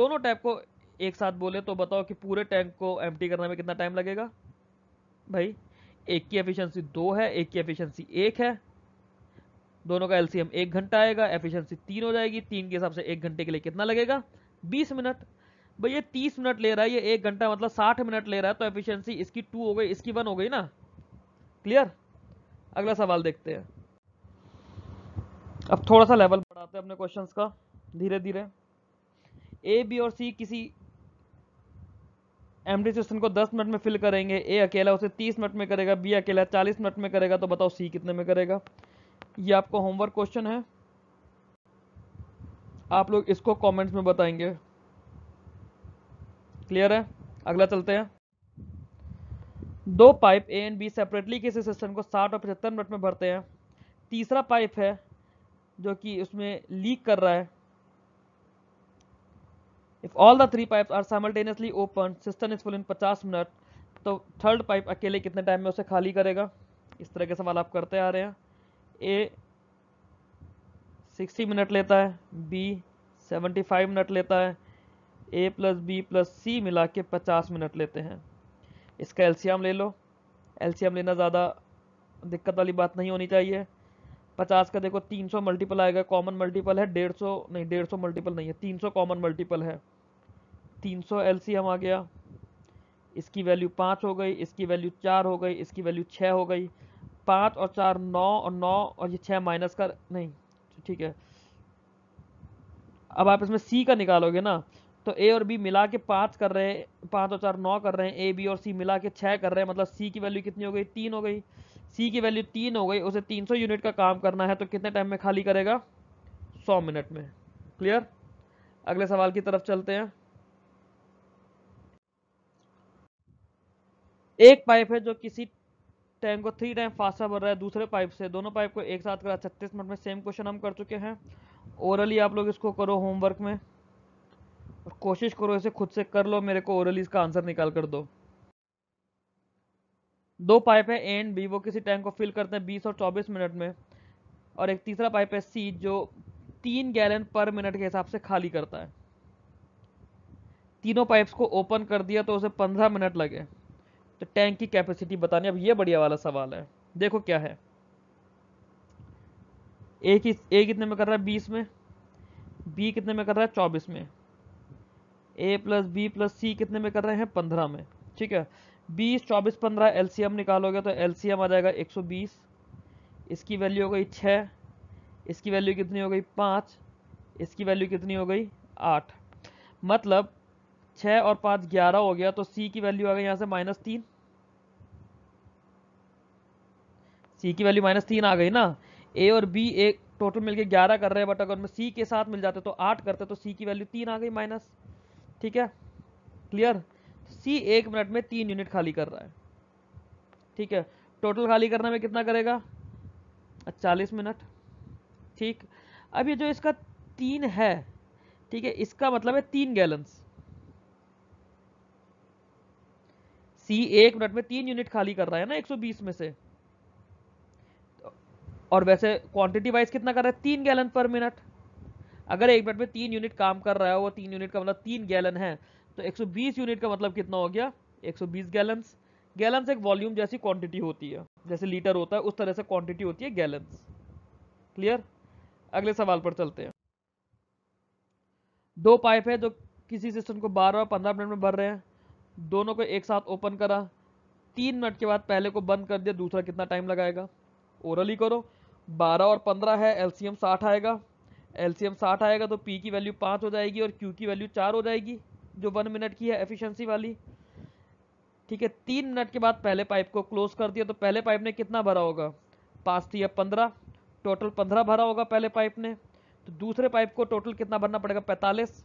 दोनों टैप को एक साथ बोले तो बताओ कि पूरे टैंक को टी करने में कितना टाइम लगेगा भाई एक की एफिशिएंसी दो है एक की एफिशिएंसी एक है दोनों का एलसीएम सी एक घंटा आएगा एफिशिएंसी तीन हो जाएगी तीन के हिसाब से एक घंटे के लिए कितना लगेगा बीस मिनट भाई ये तीस मिनट ले रहा है ये एक घंटा मतलब साठ मिनट ले रहा है तो एफिशिएंसी इसकी टू हो गई इसकी वन हो गई ना क्लियर अगला सवाल देखते हैं अब थोड़ा सा लेवल बढ़ाते हैं अपने क्वेश्चन का धीरे धीरे ए बी और सी किसी एम सेशन को 10 मिनट में फिल करेंगे ए अकेला उसे 30 मिनट में करेगा बी अकेला 40 मिनट में करेगा तो बताओ सी कितने में करेगा ये आपको होमवर्क क्वेश्चन है आप लोग इसको कमेंट्स में बताएंगे क्लियर है अगला चलते हैं दो pipe A and B separately किसी सिस्टम को 60 और पचहत्तर मिनट में भरते हैं तीसरा पाइप है जो कि उसमें लीक कर रहा है if all the three pipe are simultaneously open system is full in 50 minute तो थर्ड पाइप अकेले कितने टाइम में उसे खाली करेगा इस तरह के सवाल आप करते आ रहे हैं ए 60 मिनट लेता है बी 75 मिनट लेता है A plus B plus C मिला के पचास मिनट लेते हैं इसका एल्शियम ले लो एल्शियम लेना ज़्यादा दिक्कत वाली बात नहीं होनी चाहिए पचास का देखो तीन सौ मल्टीपल आएगा कॉमन मल्टीपल है डेढ़ सौ नहीं डेढ़ सौ मल्टीपल नहीं है तीन सौ कॉमन मल्टीपल है तीन सौ एल सी एम आ गया इसकी वैल्यू पाँच हो गई इसकी वैल्यू चार हो गई इसकी वैल्यू छः हो गई पाँच और चार नौ और नौ और ये छः माइनस का नहीं ठीक है अब आप इसमें सी का निकालोगे ना तो ए और बी मिला के पाँच कर रहे हैं पाँच और चार नौ कर रहे हैं ए बी और सी मिला के छः कर रहे हैं मतलब सी की वैल्यू कितनी हो गई तीन हो गई सी की वैल्यू तीन हो गई उसे 300 यूनिट का काम करना है तो कितने टाइम में खाली करेगा 100 मिनट में क्लियर अगले सवाल की तरफ चलते हैं एक पाइप है जो किसी टैंक को थ्री टाइम फास्टर भर रहा है दूसरे पाइप से दोनों पाइप को एक साथ करा छत्तीस मिनट में सेम क्वेश्चन हम कर चुके हैं ओरली आप लोग इसको करो होमवर्क में और कोशिश करो इसे खुद से कर लो मेरे को ओरली इसका आंसर निकाल कर दो दो पाइप है एंड बी वो किसी टैंक को फिल करते हैं बीस और चौबीस मिनट में और एक तीसरा पाइप है सी जो तीन गैलन पर मिनट के हिसाब से खाली करता है तीनों पाइप्स को ओपन कर दिया तो उसे पंद्रह मिनट लगे तो टैंक की कैपेसिटी बतानी अब ये बढ़िया वाला सवाल है देखो क्या है एक ही ए कितने में कर रहा है बीस में बी कितने में कर रहा है चौबीस में A plus B plus C कितने में कर रहे हैं पंद्रह में ठीक है बीस चौबीस पंद्रह एल निकालोगे तो एल आ जाएगा एक सौ बीस इसकी वैल्यू हो गई छः इसकी वैल्यू कितनी हो गई पाँच इसकी वैल्यू कितनी हो गई आठ मतलब छः और पाँच ग्यारह हो गया तो सी की वैल्यू आ गई यहाँ से माइनस तीन सी की वैल्यू माइनस तीन आ गई ना ए और बी एक टोटल मिलके ग्यारह कर रहे हैं बट अगर मैं सी के साथ मिल जाते तो आठ करते तो सी की वैल्यू तीन आ गई माइनस ठीक है क्लियर सी एक मिनट में तीन यूनिट खाली कर रहा है ठीक है टोटल खाली करने में कितना करेगा चालीस मिनट ठीक अब ये जो इसका तीन है ठीक है इसका मतलब है तीन गैलन्स सी एक मिनट में तीन यूनिट खाली कर रहा है ना 120 में से और वैसे क्वांटिटी वाइज कितना कर रहा है तीन गैलन पर मिनट अगर एक मिनट में तीन यूनिट काम कर रहा है वो तीन यूनिट का मतलब तीन गैलन है तो 120 यूनिट का मतलब कितना हो गया 120 गैलन्स गैलन्स एक वॉल्यूम जैसी क्वांटिटी होती है जैसे लीटर होता है उस तरह से क्वांटिटी होती है गैलन्स क्लियर अगले सवाल पर चलते हैं दो पाइप है जो किसी सिस्टम को 12 और 15 मिनट में भर रहे हैं दोनों को एक साथ ओपन करा तीन मिनट के बाद पहले को बंद कर दिया दूसरा कितना टाइम लगाएगा ओरली करो बारह और पंद्रह है एल सी आएगा एल सी आएगा तो पी की वैल्यू पाँच हो जाएगी और क्यू की वैल्यू चार हो जाएगी जो वन मिनट की है एफिशिएंसी वाली ठीक है तीन मिनट के बाद पहले पाइप को क्लोज कर दिया तो पहले पाइप ने कितना भरा होगा पाँच थी या पंद्रह टोटल पंद्रह भरा होगा पहले पाइप ने तो दूसरे पाइप को टोटल कितना भरना पड़ेगा पैंतालीस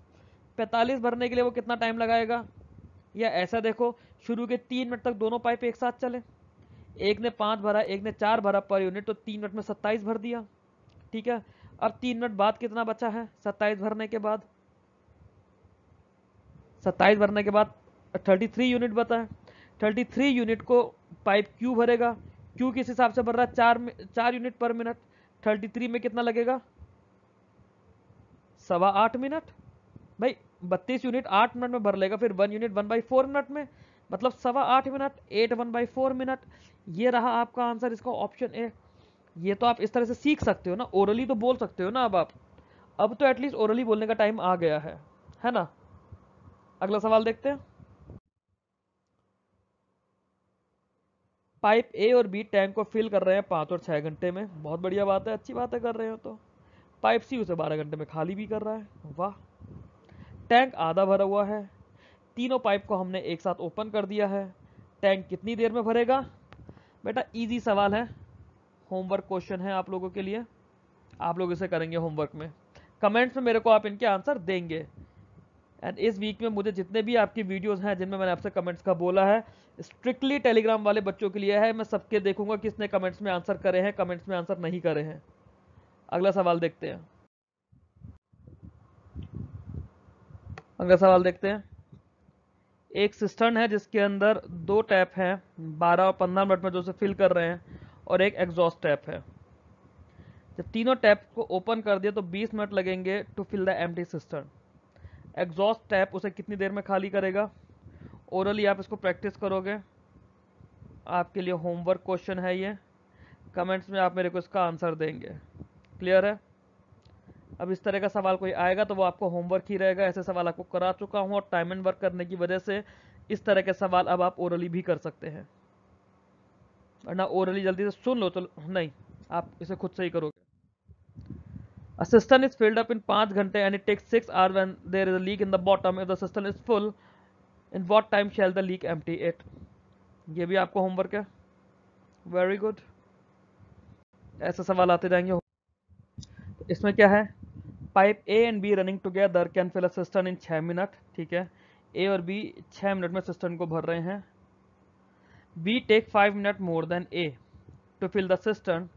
पैंतालीस भरने के लिए वो कितना टाइम लगाएगा या ऐसा देखो शुरू के तीन मिनट तक दोनों पाइप एक साथ चले एक ने पाँच भरा एक ने चार भरा पर यूनिट तो तीन मिनट में सत्ताईस भर दिया ठीक है अब तीन मिनट बाद कितना बचा है सत्ताईस भरने के बाद सत्ताईस भरने के बाद थर्टी थ्री यूनिट बताएं थर्टी थ्री यूनिट को पाइप क्यू भरेगा क्यू किस हिसाब से भर रहा है चार चार यूनिट पर मिनट थर्टी थ्री में कितना लगेगा सवा आठ मिनट भाई बत्तीस यूनिट आठ मिनट में भर लेगा फिर one unit one by four minute में मतलब सवा आठ minute eight one by four minute ये रहा आपका आंसर इसका ऑप्शन ए ये तो आप इस तरह से सीख सकते हो ना ओरली तो बोल सकते हो ना अब आप अब तो एटलीस्ट ओरली बोलने का टाइम आ गया है है ना अगला सवाल देखते हैं पाइप ए और बी टैंक को फिल कर रहे हैं पाँच और छः घंटे में बहुत बढ़िया बात है अच्छी बात है कर रहे हो तो पाइप सी उसे बारह घंटे में खाली भी कर रहा है वाह टैंक आधा भरा हुआ है तीनों पाइप को हमने एक साथ ओपन कर दिया है टैंक कितनी देर में भरेगा बेटा इजी सवाल है होमवर्क क्वेश्चन है आप लोगों के लिए आप लोग इसे करेंगे होमवर्क में कमेंट्स में मेरे को आप इनके आंसर देंगे एंड इस वीक में मुझे जितने भी आपकी वीडियोस हैं जिनमें मैंने आपसे कमेंट्स का बोला है स्ट्रिक्टली टेलीग्राम वाले बच्चों के लिए है मैं सबके देखूंगा किसने कमेंट्स में आंसर करे हैं कमेंट्स में आंसर नहीं करे हैं अगला सवाल देखते हैं अगला सवाल देखते हैं एक सिस्टर्न है जिसके अंदर दो टैप हैं 12 और 15 मिनट में जो से फिल कर रहे हैं और एक एग्जॉस्ट टैप है जब तीनों टैप को ओपन कर दिया तो 20 मिनट लगेंगे to fill the empty cistern exhaust tap उसे कितनी देर में खाली करेगा ओरली आप इसको प्रैक्टिस करोगे आपके लिए होमवर्क क्वेश्चन है ये कमेंट्स में आप मेरे को इसका आंसर देंगे क्लियर है अब इस तरह का सवाल कोई आएगा तो वो आपको होमवर्क ही रहेगा ऐसे सवाल आपको करा चुका हूँ और टाइम एंड वर्क करने की वजह से इस तरह के सवाल अब आप ओरली भी कर सकते हैं वरना ओरली जल्दी से सुन लो तो नहीं आप इसे खुद से ही करोगे A cistern is filled up in 5 ghante and it takes 6 hours when there is a leak in the bottom. If the cistern is full, in what time shall the leak empty it? ये भी आपको homework है very good ऐसे सवाल आते जाएंगे तो इसमें क्या है pipe A and B running together can fill a system in छः मिनट ठीक है ए और बी छः मिनट में सिस्टम को भर रहे हैं B take five minute more than A to fill the cistern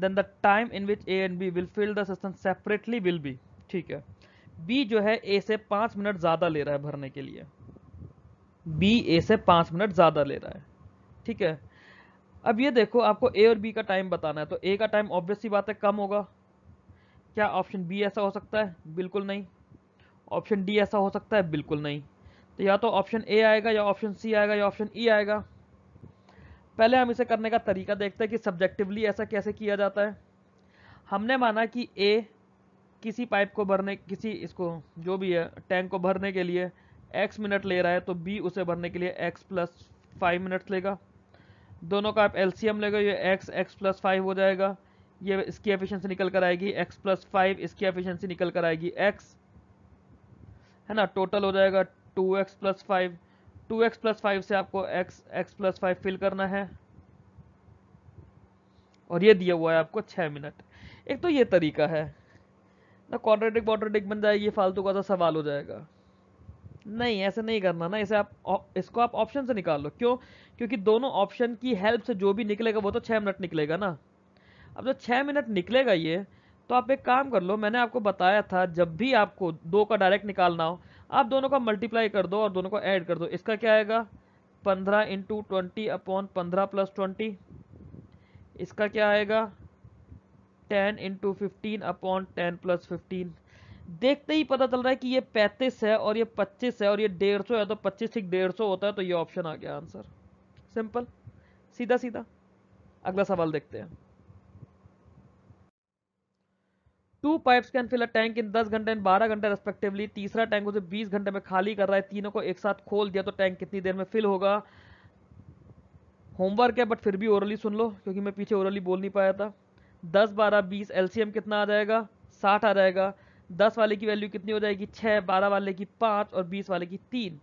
then the time in which A and B will fill the cistern separately will be ठीक है बी जो है ए से पाँच मिनट ज़्यादा ले रहा है भरने के लिए बी ए से पाँच मिनट ज़्यादा ले रहा है ठीक है अब ये देखो आपको ए और बी का टाइम बताना है तो ए का टाइम ऑब्वियसली बात है कम होगा क्या ऑप्शन बी ऐसा हो सकता है बिल्कुल नहीं ऑप्शन डी ऐसा हो सकता है बिल्कुल नहीं तो या तो ऑप्शन ए आएगा या ऑप्शन सी आएगा या ऑप्शन ई e आएगा पहले हम इसे करने का तरीका देखते हैं कि सब्जेक्टिवली ऐसा कैसे किया जाता है हमने माना कि ए किसी पाइप को भरने किसी इसको जो भी है टैंक को भरने के लिए एक्स मिनट ले रहा है तो बी उसे भरने के लिए एक्स प्लस फाइव मिनट्स लेगा दोनों का आप एल लेगा ये एक्स एक्स प्लस फाइव हो जाएगा ये इसकी एफिशिएंसी निकल कर आएगी एक्स प्लस फाइव इसकी एफिशिएंसी निकल कर आएगी एक्स है ना टोटल हो जाएगा two X plus five two X plus five से आपको x x plus five fill करना है और ये दिया हुआ है आपको छः मिनट एक तो ये तरीका है ना क्वाड्रेटिक वॉड्रेटिक बन जाएगी फालतू का सा सवाल हो जाएगा नहीं ऐसे नहीं करना ना इसे आप इसको आप ऑप्शन से निकाल लो क्यों क्योंकि दोनों ऑप्शन की हेल्प से जो भी निकलेगा वो तो छः मिनट निकलेगा ना अब जब छः मिनट निकलेगा ये तो आप एक काम कर लो मैंने आपको बताया था जब भी आपको दो का डायरेक्ट निकालना हो आप दोनों का मल्टीप्लाई कर दो और दोनों को ऐड कर दो इसका क्या आएगा पंद्रह इंटू ट्वेंटी अपॉन पंद्रह प्लस ट्वेंटी इसका क्या आएगा ten into fifteen upon ten plus fifteen देखते ही पता चल रहा है कि ये पैंतीस है और ये पच्चीस है और ये डेढ़ सौ है तो पच्चीस ठीक डेढ़ सौ होता है तो ये ऑप्शन आ गया आंसर सिंपल सीधा सीधा अगला सवाल देखते हैं two pipes can fill a tank in 10 घंटे एंड 12 घंटे रेस्पेक्टिवली तीसरा टैंक उसे 20 घंटे में खाली कर रहा है तीनों को एक साथ खोल दिया तो टैंक कितनी देर में फिल होगा होमवर्क है बट फिर भी ओरली सुन लो क्योंकि मैं पीछे ओरली बोल नहीं पाया था दस बारह बीस एल कितना आ जाएगा साठ आ जाएगा दस वाले की वैल्यू कितनी हो जाएगी छः बारह वाले की पाँच और बीस वाले की तीन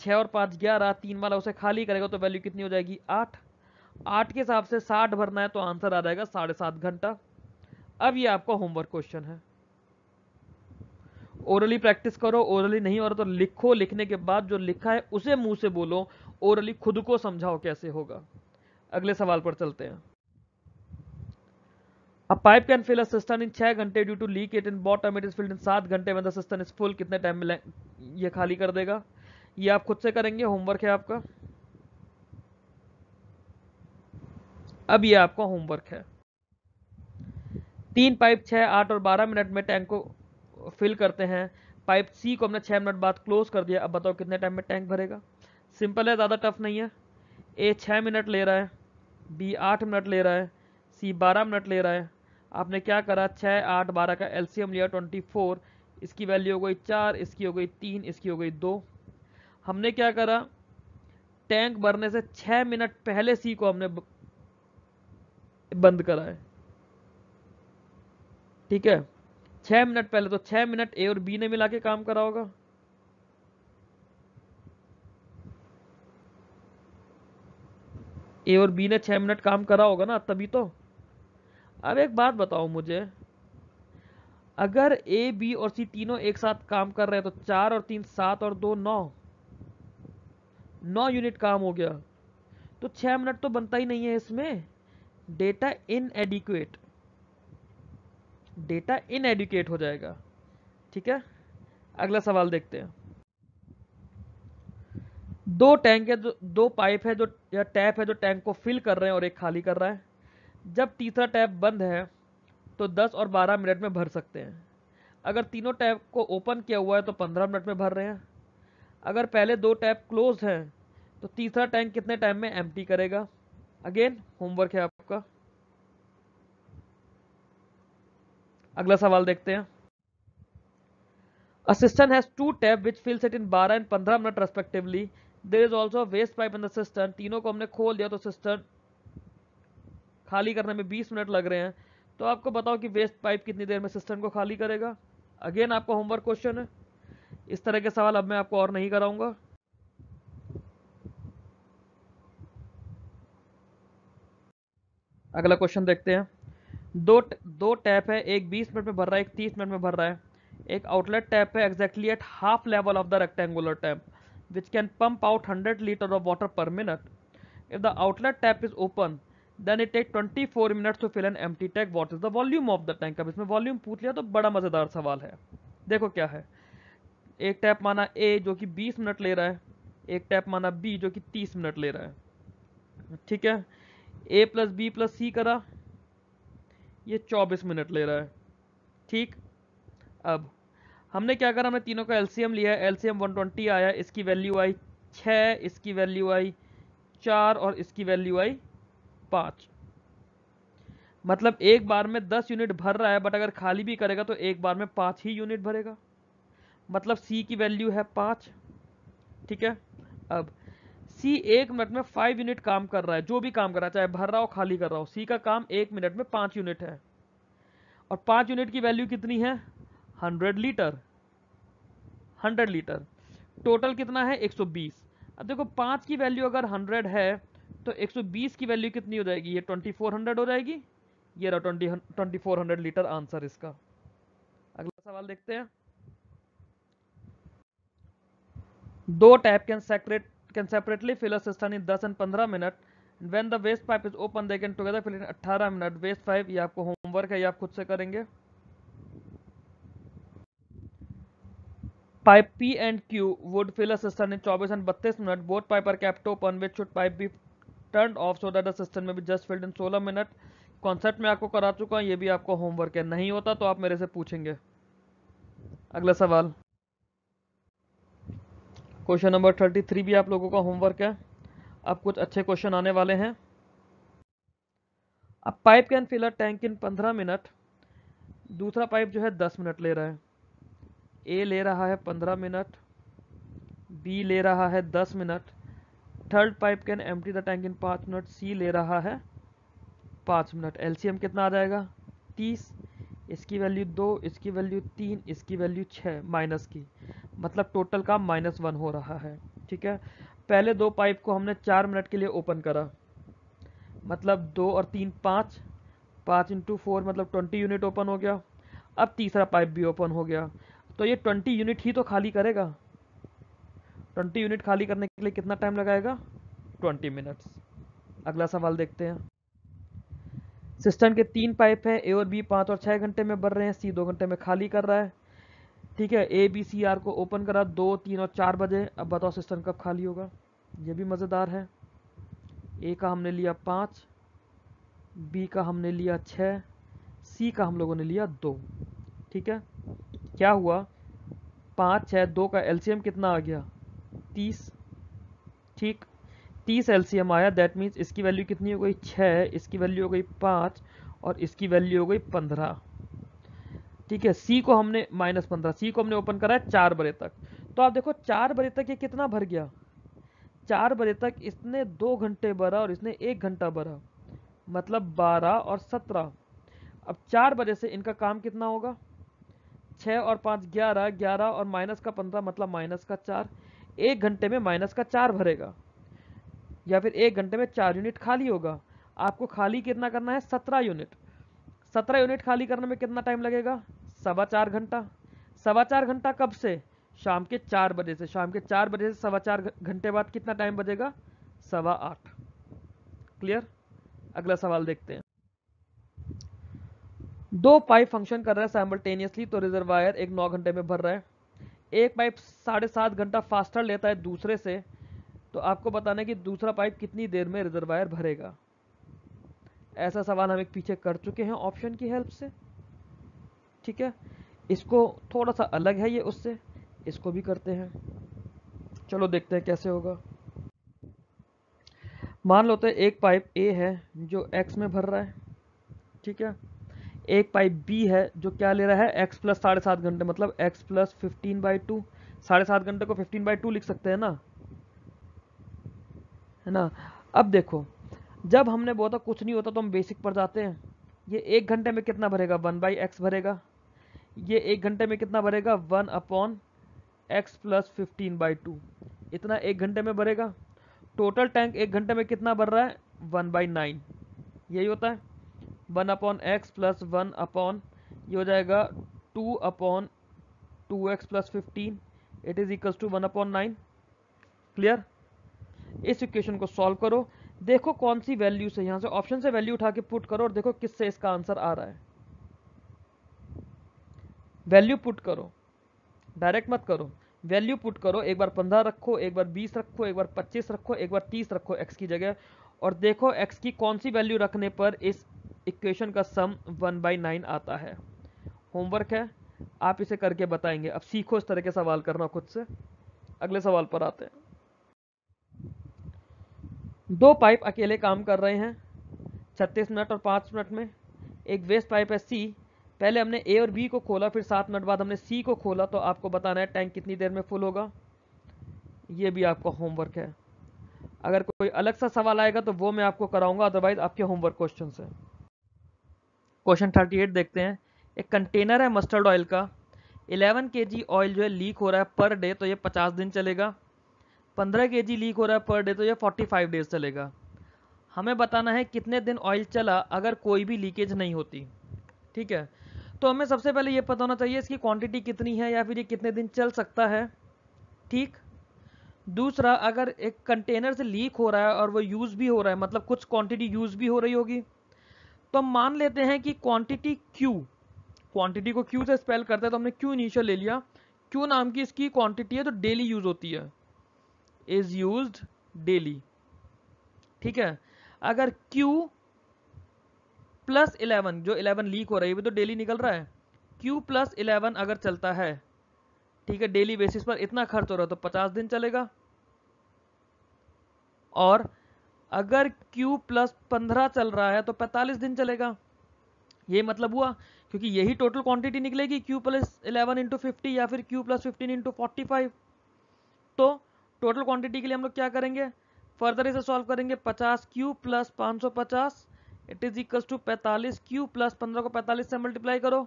छः और पाँच ग्यारह तीन वाला उसे खाली करेगा तो वैल्यू कितनी हो जाएगी आठ आठ के हिसाब से साठ भरना है तो आंसर आ जाएगा साढ़े सात घंटा अब ये आपका होमवर्क क्वेश्चन है ओरली प्रैक्टिस करो ओरली नहीं और तो लिखो लिखने के बाद जो लिखा है उसे मुंह से बोलो ओरली खुद को समझाओ कैसे होगा अगले सवाल पर चलते हैं a pipe can fill a cistern in घंटे due to leak it in bottom it is filled in सात घंटे में the इज फुल कितने टाइम में ये खाली कर देगा ये आप खुद से करेंगे होमवर्क है आपका अब ये आपका होमवर्क है तीन पाइप छः आठ और बारह मिनट में टैंक को फिल करते हैं पाइप सी को हमने छः मिनट बाद क्लोज कर दिया अब बताओ कितने टाइम में टैंक भरेगा सिंपल है ज़्यादा टफ नहीं है ए छः मिनट ले रहा है बी आठ मिनट ले रहा है सी बारह मिनट ले रहा है आपने क्या करा छः आठ बारह का एलसीएम लिया ट्वेंटी फोर इसकी वैल्यू हो गई चार इसकी हो गई तीन इसकी हो गई दो हमने क्या करा टैंक भरने से छः मिनट पहले सी को हमने बंद करा है ठीक है छह मिनट पहले तो छह मिनट ए और बी ने मिला के काम करा होगा ए और बी ने छह मिनट काम करा होगा ना तभी तो अब एक बात बताओ मुझे अगर ए बी और सी तीनों एक साथ काम कर रहे हैं तो चार और तीन सात और दो नौ नौ यूनिट काम हो गया तो छह मिनट तो बनता ही नहीं है इसमें data inadequate data inadequate हो जाएगा ठीक है अगला सवाल देखते हैं दो टैंक है जो दो पाइप है जो या टैप है जो टैंक को फिल कर रहे हैं और एक खाली कर रहा है जब तीसरा टैप बंद है तो 10 और 12 मिनट में भर सकते हैं अगर तीनों टैप को ओपन किया हुआ है तो 15 मिनट में भर रहे हैं अगर पहले दो टैप क्लोज हैं तो तीसरा टैंक कितने टाइम में एम्प्टी करेगा अगेन होमवर्क है आपका अगला सवाल देखते हैं a cistern has two two which fills it in 12 and 15 minute respectively There is also waste pipe in the cistern तीनों को हमने खोल दिया तो सिस्टम खाली करने में 20 मिनट लग रहे हैं तो आपको बताओ कि वेस्ट पाइप कितनी देर में सिस्टम को खाली करेगा अगेन आपका होमवर्क क्वेश्चन है इस तरह के सवाल अब मैं आपको और नहीं कराऊंगा अगला क्वेश्चन देखते हैं दो दो टैप है एक 20 मिनट में भर रहा है एक 30 मिनट में भर रहा है एक आउटलेट टैप है exactly at half level of the rectangular tap which can pump out 100 litre of water per minute if the outlet tap is open then it takes 24 to fill an empty tank what is the volume of the tank अब इसमें volume पूछ लिया तो बड़ा मज़ेदार सवाल है देखो क्या है एक टैप माना ए जो कि 20 मिनट ले रहा है एक टैप माना बी जो कि 30 मिनट ले रहा है ठीक है A plus B plus C करा ये 24 मिनट ले रहा है ठीक अब हमने क्या करा हमने तीनों का एलसीएम लिया है एलसीएम 120 आया इसकी वैल्यू आई छः इसकी वैल्यू आई चार और इसकी वैल्यू आई पाँच मतलब एक बार में दस यूनिट भर रहा है बट अगर खाली भी करेगा तो एक बार में पाँच ही यूनिट भरेगा मतलब सी की वैल्यू है पाँच ठीक है अब सी एक मिनट में फाइव यूनिट काम कर रहा है जो भी काम कर रहा है चाहे भर रहा हो खाली कर रहा हो सी का काम एक मिनट में पांच यूनिट है और पांच यूनिट की वैल्यू कितनी है hundred litre hundred litre total कितना है एक सौ बीस अब देखो पांच की वैल्यू अगर हंड्रेड है तो एक सौ बीस की वैल्यू कितनी हो जाएगी ये ट्वेंटी फोर हंड्रेड हो जाएगी ये रहा twenty twenty four hundred litre answer इसका अगला सवाल देखते हैं दो tap can secret can separately fill a cistern in 10 and 15 minute when the waste pipe is open they can together fill in 18 minute waste pipe ये आपको homework है ये आप खुद से करेंगे pipe P and Q would fill a cistern in 24 and 32 minute both pipe are kept open which should pipe be turned off so that the cistern may be just filled in 16 minute concept में आपको करा चुका हूँ ये भी आपको homework है नहीं होता तो आप मेरे से पूछेंगे अगला सवाल क्वेश्चन नंबर थर्टी थ्री भी आप लोगों का होमवर्क है अब कुछ अच्छे क्वेश्चन आने वाले हैं अब pipe can fill a tank in पंद्रह मिनट दूसरा पाइप जो है दस मिनट ले रहा है ए ले रहा है पंद्रह मिनट बी ले रहा है दस minute third pipe can empty the tank in पाँच मिनट सी ले रहा है पाँच मिनट एल कितना आ जाएगा तीस इसकी वैल्यू दो इसकी वैल्यू तीन इसकी वैल्यू छः माइनस की मतलब टोटल का माइनस वन हो रहा है ठीक है पहले दो पाइप को हमने चार मिनट के लिए ओपन करा मतलब दो और तीन पाँच पाँच इंटू फोर मतलब ट्वेंटी यूनिट ओपन हो गया अब तीसरा पाइप भी ओपन हो गया तो ये ट्वेंटी यूनिट ही तो खाली करेगा ट्वेंटी यूनिट खाली करने के लिए कितना टाइम लगाएगा ट्वेंटी मिनट्स अगला सवाल देखते हैं सिस्टम के तीन पाइप हैं ए और बी पाँच और छः घंटे में भर रहे हैं सी दो घंटे में खाली कर रहा है ठीक है ए बी सी आर को ओपन करा दो तीन और चार बजे अब बताओ सिस्टम कब खाली होगा ये भी मज़ेदार है ए का हमने लिया पाँच बी का हमने लिया छः सी का हम लोगों ने लिया दो ठीक है क्या हुआ पाँच छः दो का एलसीएम कितना आ गया तीस ठीक तीस एम आया दैट मीन्स इसकी वैल्यू कितनी हो गई छः इसकी वैल्यू हो गई पाँच और इसकी वैल्यू हो गई पंद्रह ठीक है सी को हमने माइनस पंद्रह सी को हमने ओपन करा है चार बजे तक तो आप देखो चार बजे तक ये कितना भर गया चार बजे तक इसने दो घंटे भरा और इसने एक घंटा भरा मतलब बारह और सत्रह अब चार बजे से इनका काम कितना होगा छः और पाँच ग्यारह ग्यारह और माइनस का पंद्रह मतलब माइनस का चार एक घंटे में माइनस का चार भरेगा या फिर एक घंटे में चार यूनिट खाली होगा आपको खाली कितना करना है सत्रह यूनिट सत्रह यूनिट खाली करने में कितना टाइम लगेगा सवा चार घंटा सवा चार घंटा कब से शाम के चार बजे से शाम के चार बजे से सवा चार घंटे बाद कितना टाइम बजेगा सवा आठ क्लियर अगला सवाल देखते हैं दो पाइप फंक्शन कर रहा है साइमल्टेनियसली तो रिजर्वायर एक नौ घंटे में भर रहा है एक पाइप साढ़े सात घंटा फास्टर लेता है दूसरे से तो आपको बताना है कि दूसरा पाइप कितनी देर में रिजर्वायर भरेगा ऐसा सवाल हम एक पीछे कर चुके हैं ऑप्शन की हेल्प से ठीक है इसको थोड़ा सा अलग है ये उससे इसको भी करते हैं चलो देखते हैं कैसे होगा मान लो तो एक पाइप ए है जो एक्स में भर रहा है ठीक है एक पाइप बी है जो क्या ले रहा है एक्स प्लस साढ़े सात घंटे मतलब X plus fifteen by two साढ़े सात घंटे को फिफ्टीन बाई टू लिख सकते हैं ना है ना अब देखो जब हमने बोला कुछ नहीं होता तो हम बेसिक पर जाते हैं ये एक घंटे में कितना भरेगा वन बाई एक्स भरेगा ये एक घंटे में कितना भरेगा one upon X plus fifteen by two इतना एक घंटे में भरेगा टोटल टैंक एक घंटे में कितना भर रहा है वन बाई नाइन यही होता है one upon X plus one upon ये हो जाएगा two upon two X plus fifteen it is equals to one upon nine clear इस इक्वेशन को सॉल्व करो देखो कौन सी वैल्यू से यहाँ से ऑप्शन से वैल्यू उठा के पुट करो और देखो किससे इसका आंसर आ रहा है वैल्यू पुट करो डायरेक्ट मत करो वैल्यू पुट करो एक बार पंद्रह रखो एक बार बीस रखो एक बार पच्चीस रखो एक बार तीस रखो एक्स की जगह और देखो एक्स की कौन सी वैल्यू रखने पर इस इक्वेशन का सम वन बाई नाइन आता है होमवर्क है आप इसे करके बताएंगे अब सीखो इस तरह के सवाल करना खुद से अगले सवाल पर आते हैं दो पाइप अकेले काम कर रहे हैं छत्तीस मिनट और पाँच मिनट में एक वेस्ट पाइप है सी पहले हमने ए और बी को खोला फिर सात मिनट बाद हमने सी को खोला तो आपको बताना है टैंक कितनी देर में फुल होगा ये भी आपका होमवर्क है अगर कोई अलग सा सवाल आएगा तो वो मैं आपको कराऊंगा अदरवाइज आपके होमवर्क क्वेश्चन है क्वेश्चन थर्टी एट देखते हैं एक कंटेनर है मस्टर्ड ऑयल का 11 के जी ऑयल जो है लीक हो रहा है पर डे तो ये 50 दिन चलेगा पंद्रह के लीक हो रहा है पर डे तो ये फोर्टी फाइव डेज चलेगा हमें बताना है कितने दिन ऑयल चला अगर कोई भी लीकेज नहीं होती ठीक है तो हमें सबसे पहले ये पता होना चाहिए इसकी क्वांटिटी कितनी है या फिर ये कितने दिन चल सकता है ठीक दूसरा अगर एक कंटेनर से लीक हो रहा है और वो यूज़ भी हो रहा है मतलब कुछ क्वांटिटी यूज़ भी हो रही होगी तो हम मान लेते हैं कि क्वांटिटी क्यू क्वांटिटी को क्यू से स्पेल करते हैं तो हमने क्यू इनिशियल ले लिया क्यू नाम की इसकी क्वांटिटी है तो डेली यूज़ होती है इज यूज डेली ठीक है अगर Q प्लस इलेवन जो इलेवन लीक हो रही है तो डेली निकल रहा है Q प्लस इलेवन अगर चलता है ठीक है डेली बेसिस पर इतना खर्च हो रहा है तो पचास दिन चलेगा और अगर Q प्लस पंद्रह चल रहा है तो पैंतालीस दिन चलेगा ये मतलब हुआ क्योंकि यही टोटल क्वांटिटी निकलेगी Q plus eleven into fifty या फिर Q plus fifteen into forty five तो टोटल क्वांटिटी के लिए हम लोग क्या करेंगे फर्दर इसे सॉल्व करेंगे 50 क्यू प्लस पाँच it is equal to 45 Q plus पंद्रह को 45 से मल्टीप्लाई करो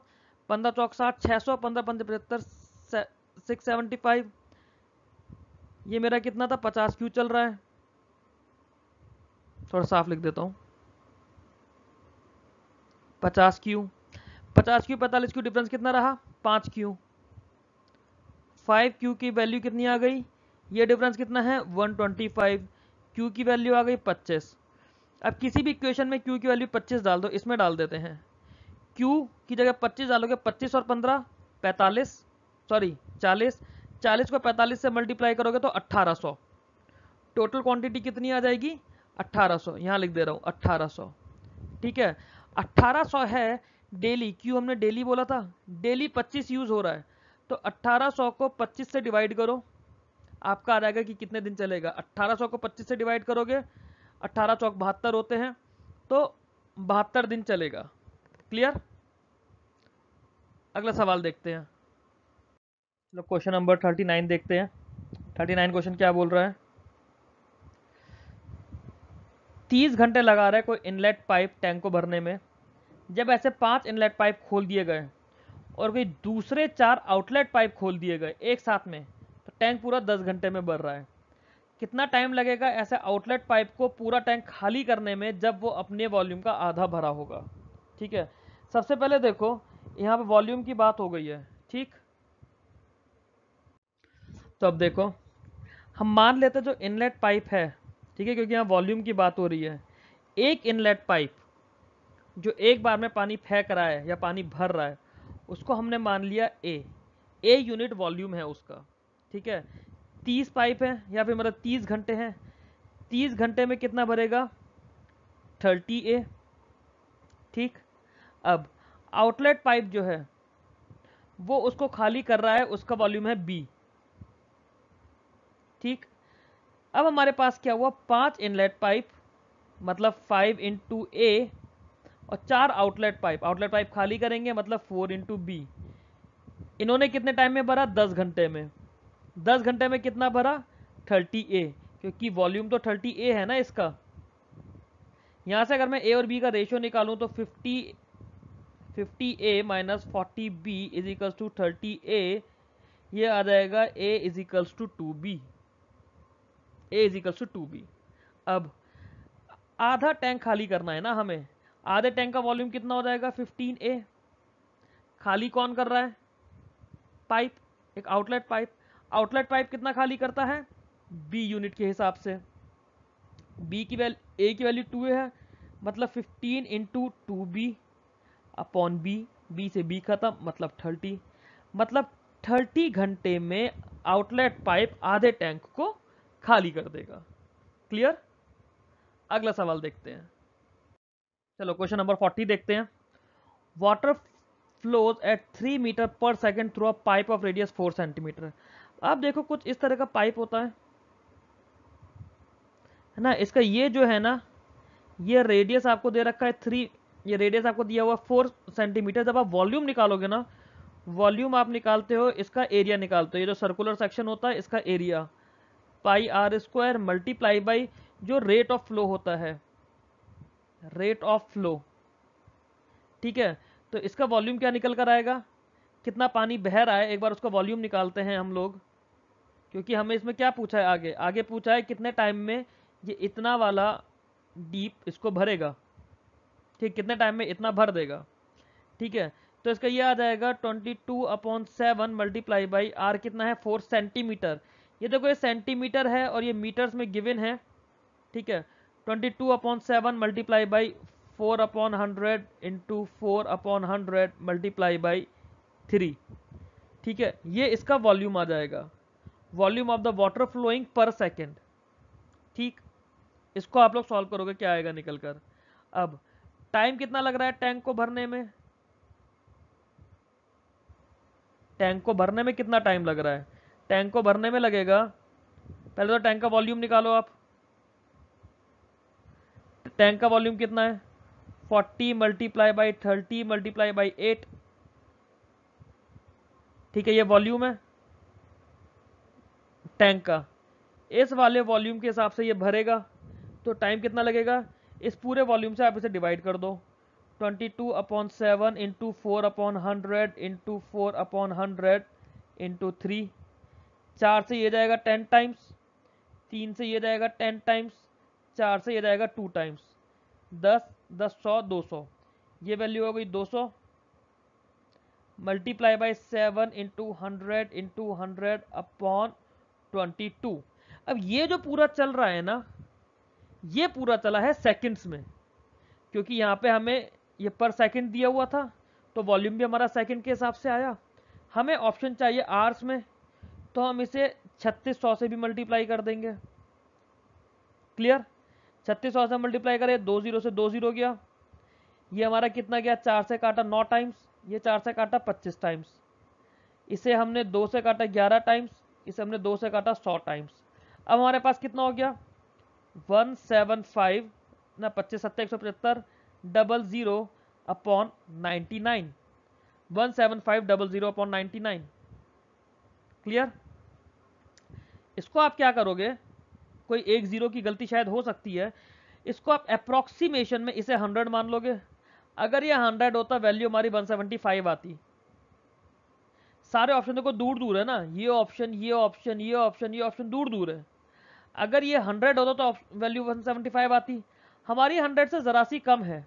पंद्रह चौक साठ छः सौ पंद्रह पंद्रह पचहत्तर सिक्स सेवेंटी फाइव ये मेरा कितना था 50 क्यू चल रहा है थोड़ा साफ लिख देता हूँ 50 क्यू 50 क्यू 45 क्यू डिफरेंस कितना रहा 5 क्यू 5 क्यू की वैल्यू कितनी आ गई ये डिफरेंस कितना है 125 क्यू की वैल्यू आ गई 25 अब किसी भी इक्वेशन में क्यू की वैल्यू 25 डाल दो इसमें डाल देते हैं क्यू की जगह 25 डालोगे 25 और 15 45 सॉरी 40 40 को 45 से मल्टीप्लाई करोगे तो 1800 टोटल क्वांटिटी कितनी आ जाएगी 1800 सौ यहाँ लिख दे रहा हूँ 1800 ठीक है 1800 है डेली क्यू हमने डेली बोला था डेली 25 यूज़ हो रहा है तो 1800 को 25 से डिवाइड करो आपका आ जाएगा कि कितने दिन चलेगा 1800 को पच्चीस से डिवाइड करोगे अट्ठारह चौक बहत्तर होते हैं तो बहत्तर दिन चलेगा क्लियर अगला सवाल देखते हैं लोग क्वेश्चन नंबर थर्टी नाइन देखते हैं 39 क्वेश्चन क्या बोल रहा है तीस घंटे लगा रहा है कोई इनलेट पाइप टैंक को भरने में जब ऐसे पांच इनलेट पाइप खोल दिए गए और कोई दूसरे चार आउटलेट पाइप खोल दिए गए एक साथ में टैंक पूरा दस घंटे में भर रहा है कितना टाइम लगेगा ऐसे आउटलेट पाइप को पूरा टैंक खाली करने में जब वो अपने वॉल्यूम का आधा भरा होगा ठीक है सबसे पहले देखो यहाँ पे वॉल्यूम की बात हो गई है ठीक तो अब देखो हम मान लेते जो इनलेट पाइप है ठीक है क्योंकि यहाँ वॉल्यूम की बात हो रही है एक इनलेट पाइप जो एक बार में पानी फेंक रहा है या पानी भर रहा है उसको हमने मान लिया ए ए यूनिट वॉल्यूम है उसका ठीक है तीस पाइप है या फिर मतलब तीस घंटे हैं तीस घंटे में कितना भरेगा थर्टी ए ठीक अब आउटलेट पाइप जो है वो उसको खाली कर रहा है उसका वॉल्यूम है बी ठीक अब हमारे पास क्या हुआ पांच इनलेट पाइप मतलब फाइव इंटू ए और चार आउटलेट पाइप आउटलेट पाइप खाली करेंगे मतलब फोर इंटू बी इन्होंने कितने टाइम में भरा दस घंटे में दस घंटे में कितना भरा थर्टी ए क्योंकि वॉल्यूम तो थर्टी ए है ना इसका यहाँ से अगर मैं ए और बी का रेशियो निकालूँ तो fifty fifty A minus forty B equals to thirty A ये आ जाएगा A equals to two B A equals to two B अब आधा टैंक खाली करना है ना हमें आधे टैंक का वॉल्यूम कितना हो जाएगा फिफ्टीन ए खाली कौन कर रहा है पाइप एक आउटलेट पाइप आउटलेट पाइप कितना खाली करता है बी यूनिट के हिसाब से बी की वैल्यू ए की वैल्यू टू है मतलब fifteen into two B upon B B से बी खत्म मतलब थर्टी मतलब थर्टी घंटे में आउटलेट पाइप आधे टैंक को खाली कर देगा क्लियर अगला सवाल देखते हैं चलो क्वेश्चन नंबर फोर्टी देखते हैं water flows at three metre per second through a pipe of radius four centimetre आप देखो कुछ इस तरह का पाइप होता है है ना इसका ये जो है ना ये रेडियस आपको दे रखा है थ्री ये रेडियस आपको दिया हुआ फोर सेंटीमीटर जब आप वॉल्यूम निकालोगे ना वॉल्यूम आप निकालते हो इसका एरिया निकालते हो ये जो सर्कुलर सेक्शन होता है इसका area pi R square multiply by जो रेट ऑफ फ्लो होता है रेट ऑफ फ्लो ठीक है तो इसका वॉल्यूम क्या निकल कर आएगा कितना पानी बह रहा है एक बार उसका वॉल्यूम निकालते हैं हम लोग क्योंकि हमें इसमें क्या पूछा है आगे आगे पूछा है कितने टाइम में ये इतना वाला डीप इसको भरेगा ठीक कितने टाइम में इतना भर देगा ठीक है तो इसका ये आ जाएगा 22 two upon seven multiply by R कितना है फोर सेंटीमीटर ये देखो ये सेंटीमीटर है और ये मीटर्स में गिवन है ठीक है 22 two upon seven multiply by four upon hundred into four upon hundred multiply by three ठीक है ये इसका वॉल्यूम आ जाएगा volume of the water flowing per second ठीक इसको आप लोग सॉल्व करोगे क्या आएगा निकल कर अब टाइम कितना लग रहा है टैंक को भरने में टैंक को भरने में कितना टाइम लग रहा है टैंक को भरने में लगेगा पहले तो टैंक का वॉल्यूम निकालो आप टैंक का वॉल्यूम कितना है 40 multiply by thirty multiply by eight ठीक है ये वॉल्यूम है टैंक का इस वाले वॉल्यूम के हिसाब से ये भरेगा तो टाइम कितना लगेगा इस पूरे वॉल्यूम से आप इसे डिवाइड कर दो 22 two upon seven into four upon hundred into four upon hundred into three चार से ये जाएगा टेन टाइम्स तीन से ये जाएगा टेन टाइम्स चार से ये जाएगा टू टाइम्स दस दस सौ दो सौ ये वैल्यू हो गई दो सौ multiply by seven into hundred into hundred upon 22 अब ये जो पूरा चल रहा है ना ये पूरा चला है सेकंड्स में क्योंकि यहाँ पे हमें ये पर सेकंड दिया हुआ था तो वॉल्यूम भी हमारा सेकंड के हिसाब से आया हमें ऑप्शन चाहिए आर्स में तो हम इसे छत्तीस सौ से भी मल्टीप्लाई कर देंगे क्लियर छत्तीस सौ से मल्टीप्लाई करें दो जीरो से दो जीरो गया ये हमारा कितना गया चार से काटा नौ टाइम्स ये चार से काटा पच्चीस टाइम्स इसे हमने दो से काटा ग्यारह टाइम्स इसे हमने दो से काटा सौ टाइम्स अब हमारे पास कितना हो गया वन सेवन फाइव ना पच्चीस सत्तर एक सौ पचहत्तर double zero upon ninety nine one seven five double zero upon ninety nine clear इसको आप क्या करोगे कोई एक ज़ीरो की गलती शायद हो सकती है इसको आप अप्रोक्सीमेशन में इसे हंड्रेड मान लोगे अगर ये हंड्रेड होता वैल्यू हमारी वन सेवेंटी फाइव आती सारे ऑप्शन देखो दूर दूर है ना ये ऑप्शन ये ऑप्शन ये ऑप्शन ये ऑप्शन दूर दूर है अगर ये हंड्रेड होता तो वैल्यू वन सेवेंटी फाइव आती हमारी हंड्रेड से ज़रा सी कम है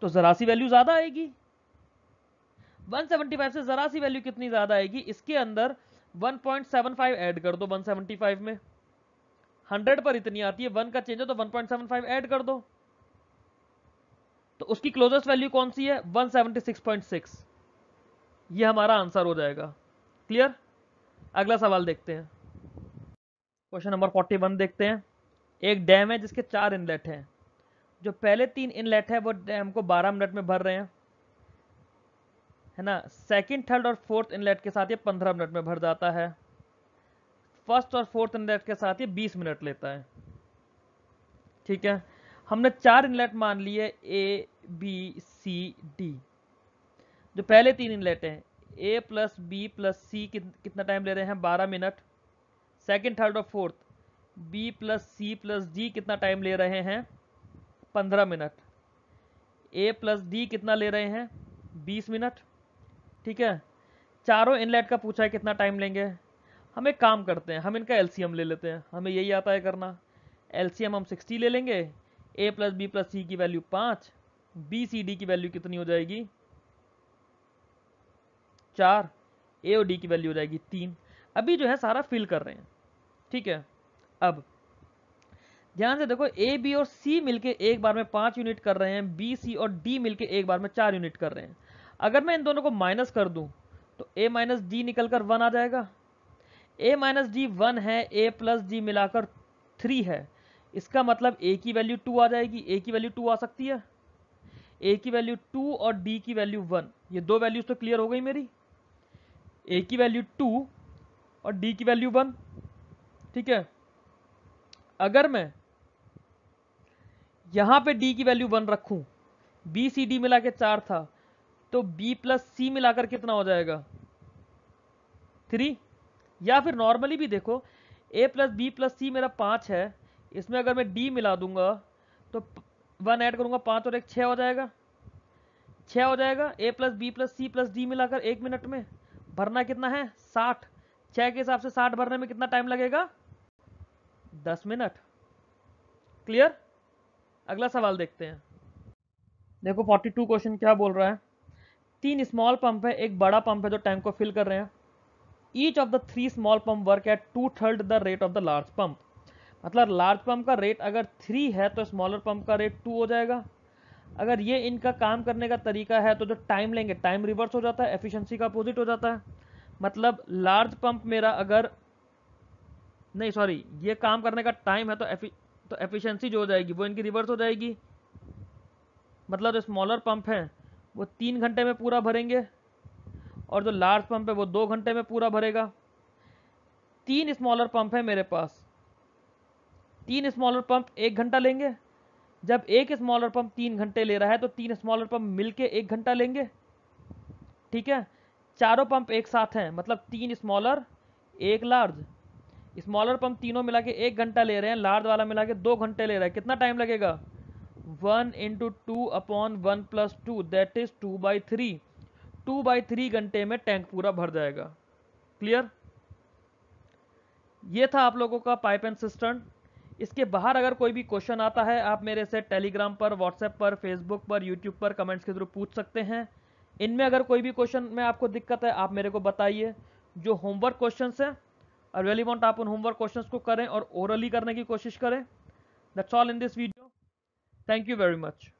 तो ज़रा सी वैल्यू ज़्यादा आएगी 175 से ज़रा सी वैल्यू कितनी ज़्यादा आएगी इसके अंदर 1.75 ऐड कर दो 175 में 100 पर इतनी आती है 1 का चेंज है तो 1.75 ऐड कर दो तो उसकी क्लोजेस्ट वैल्यू कौन सी है 176.6 ये हमारा आंसर हो जाएगा क्लियर अगला सवाल देखते हैं क्वेश्चन नंबर फोर्टी वन देखते हैं एक डैम है जिसके चार इनलेट हैं जो पहले तीन इनलेट है वो डैम को बारह मिनट में भर रहे हैं है ना सेकंड थर्ड और फोर्थ इनलेट के साथ ये पंद्रह मिनट में भर जाता है फर्स्ट और फोर्थ इनलेट के साथ ये बीस मिनट लेता है ठीक है हमने चार इनलेट मान लिए ए बी सी डी जो पहले तीन इन हैं A plus B plus C कितना टाइम ले रहे हैं बारह मिनट सेकेंड थर्ड और fourth B plus C plus D कितना टाइम ले रहे हैं पंद्रह मिनट ए प्लस डी कितना ले रहे हैं बीस मिनट ठीक है चारों इनलेट का पूछा है कितना टाइम लेंगे हम एक काम करते हैं हम इनका एलसीएम ले लेते हैं हमें यही आता है करना एलसीएम हम सिक्सटी ले लेंगे A plus B plus C की वैल्यू पाँच बी सी डी की वैल्यू कितनी हो जाएगी चार ए और डी की वैल्यू हो जाएगी तीन अभी जो है सारा फिल कर रहे हैं ठीक है अब ध्यान से देखो ए बी और सी मिलके एक बार में पांच यूनिट कर रहे हैं बी सी और डी मिलके एक बार में चार यूनिट कर रहे हैं अगर मैं इन दोनों को माइनस कर दूं तो ए माइनस डी निकल कर वन आ जाएगा ए माइनस डी वन है ए प्लस डी मिलाकर थ्री है इसका मतलब ए की वैल्यू टू आ जाएगी ए की वैल्यू टू आ सकती है ए की वैल्यू टू और डी की वैल्यू वन ये दो वैल्यूज तो क्लियर हो गई मेरी ए की वैल्यू टू और डी की वैल्यू वन ठीक है अगर मैं यहां पे डी की वैल्यू वन रखूं बी सी डी मिला के चार था तो बी प्लस सी मिलाकर कितना हो जाएगा थ्री या फिर नॉर्मली भी देखो A plus B plus C मेरा पाँच है इसमें अगर मैं डी मिला दूंगा तो वन ऐड करूंगा पाँच और एक छ हो जाएगा छ हो जाएगा A plus B plus C plus D मिलाकर एक मिनट में भरना कितना है साठ छह के हिसाब से साठ भरने में कितना टाइम लगेगा दस मिनट क्लियर अगला सवाल देखते हैं देखो 42 क्वेश्चन क्या बोल रहा है तीन स्मॉल पंप है एक बड़ा पंप है जो टैंक को फिल कर रहे हैं each of the three small pump work at two third the rate of the large pump मतलब लार्ज पंप का रेट अगर थ्री है तो स्मॉलर पंप का रेट टू हो जाएगा अगर ये इनका काम करने का तरीका है तो जो टाइम लेंगे टाइम रिवर्स हो जाता है एफिशिएंसी का अपोजिट हो जाता है मतलब लार्ज पंप मेरा अगर नहीं सॉरी ये काम करने का टाइम है तो एफि तो एफिशिएंसी जो हो जाएगी वो इनकी रिवर्स हो जाएगी मतलब जो स्मॉलर पंप है वो तीन घंटे में पूरा भरेंगे और जो लार्ज पंप है वो दो घंटे में पूरा भरेगा तीन स्मॉलर पंप है मेरे पास तीन स्मॉलर पंप एक घंटा लेंगे जब एक स्मॉलर पंप तीन घंटे ले रहा है तो तीन स्मॉलर पंप मिलके एक घंटा लेंगे ठीक है चारों पंप एक साथ हैं मतलब तीन स्मॉलर एक लार्ज स्मॉलर पंप तीनों मिला के एक घंटा ले रहे हैं लार्ज वाला मिला के दो घंटे ले रहा है कितना टाइम लगेगा one into two upon one plus two that is two by three two by three घंटे में टैंक पूरा भर जाएगा क्लियर ये था आप लोगों का पाइप एंड सिस्टम इसके बाहर अगर कोई भी क्वेश्चन आता है आप मेरे से टेलीग्राम पर व्हाट्सएप पर फेसबुक पर यूट्यूब पर कमेंट्स के थ्रू पूछ सकते हैं इनमें अगर कोई भी क्वेश्चन में आपको दिक्कत है आप मेरे को बताइए जो होमवर्क क्वेश्चन हैं और वॉन्ट आप उन होमवर्क क्वेश्चन को करें और ओरली करने की कोशिश करें that's all in this video thank you very much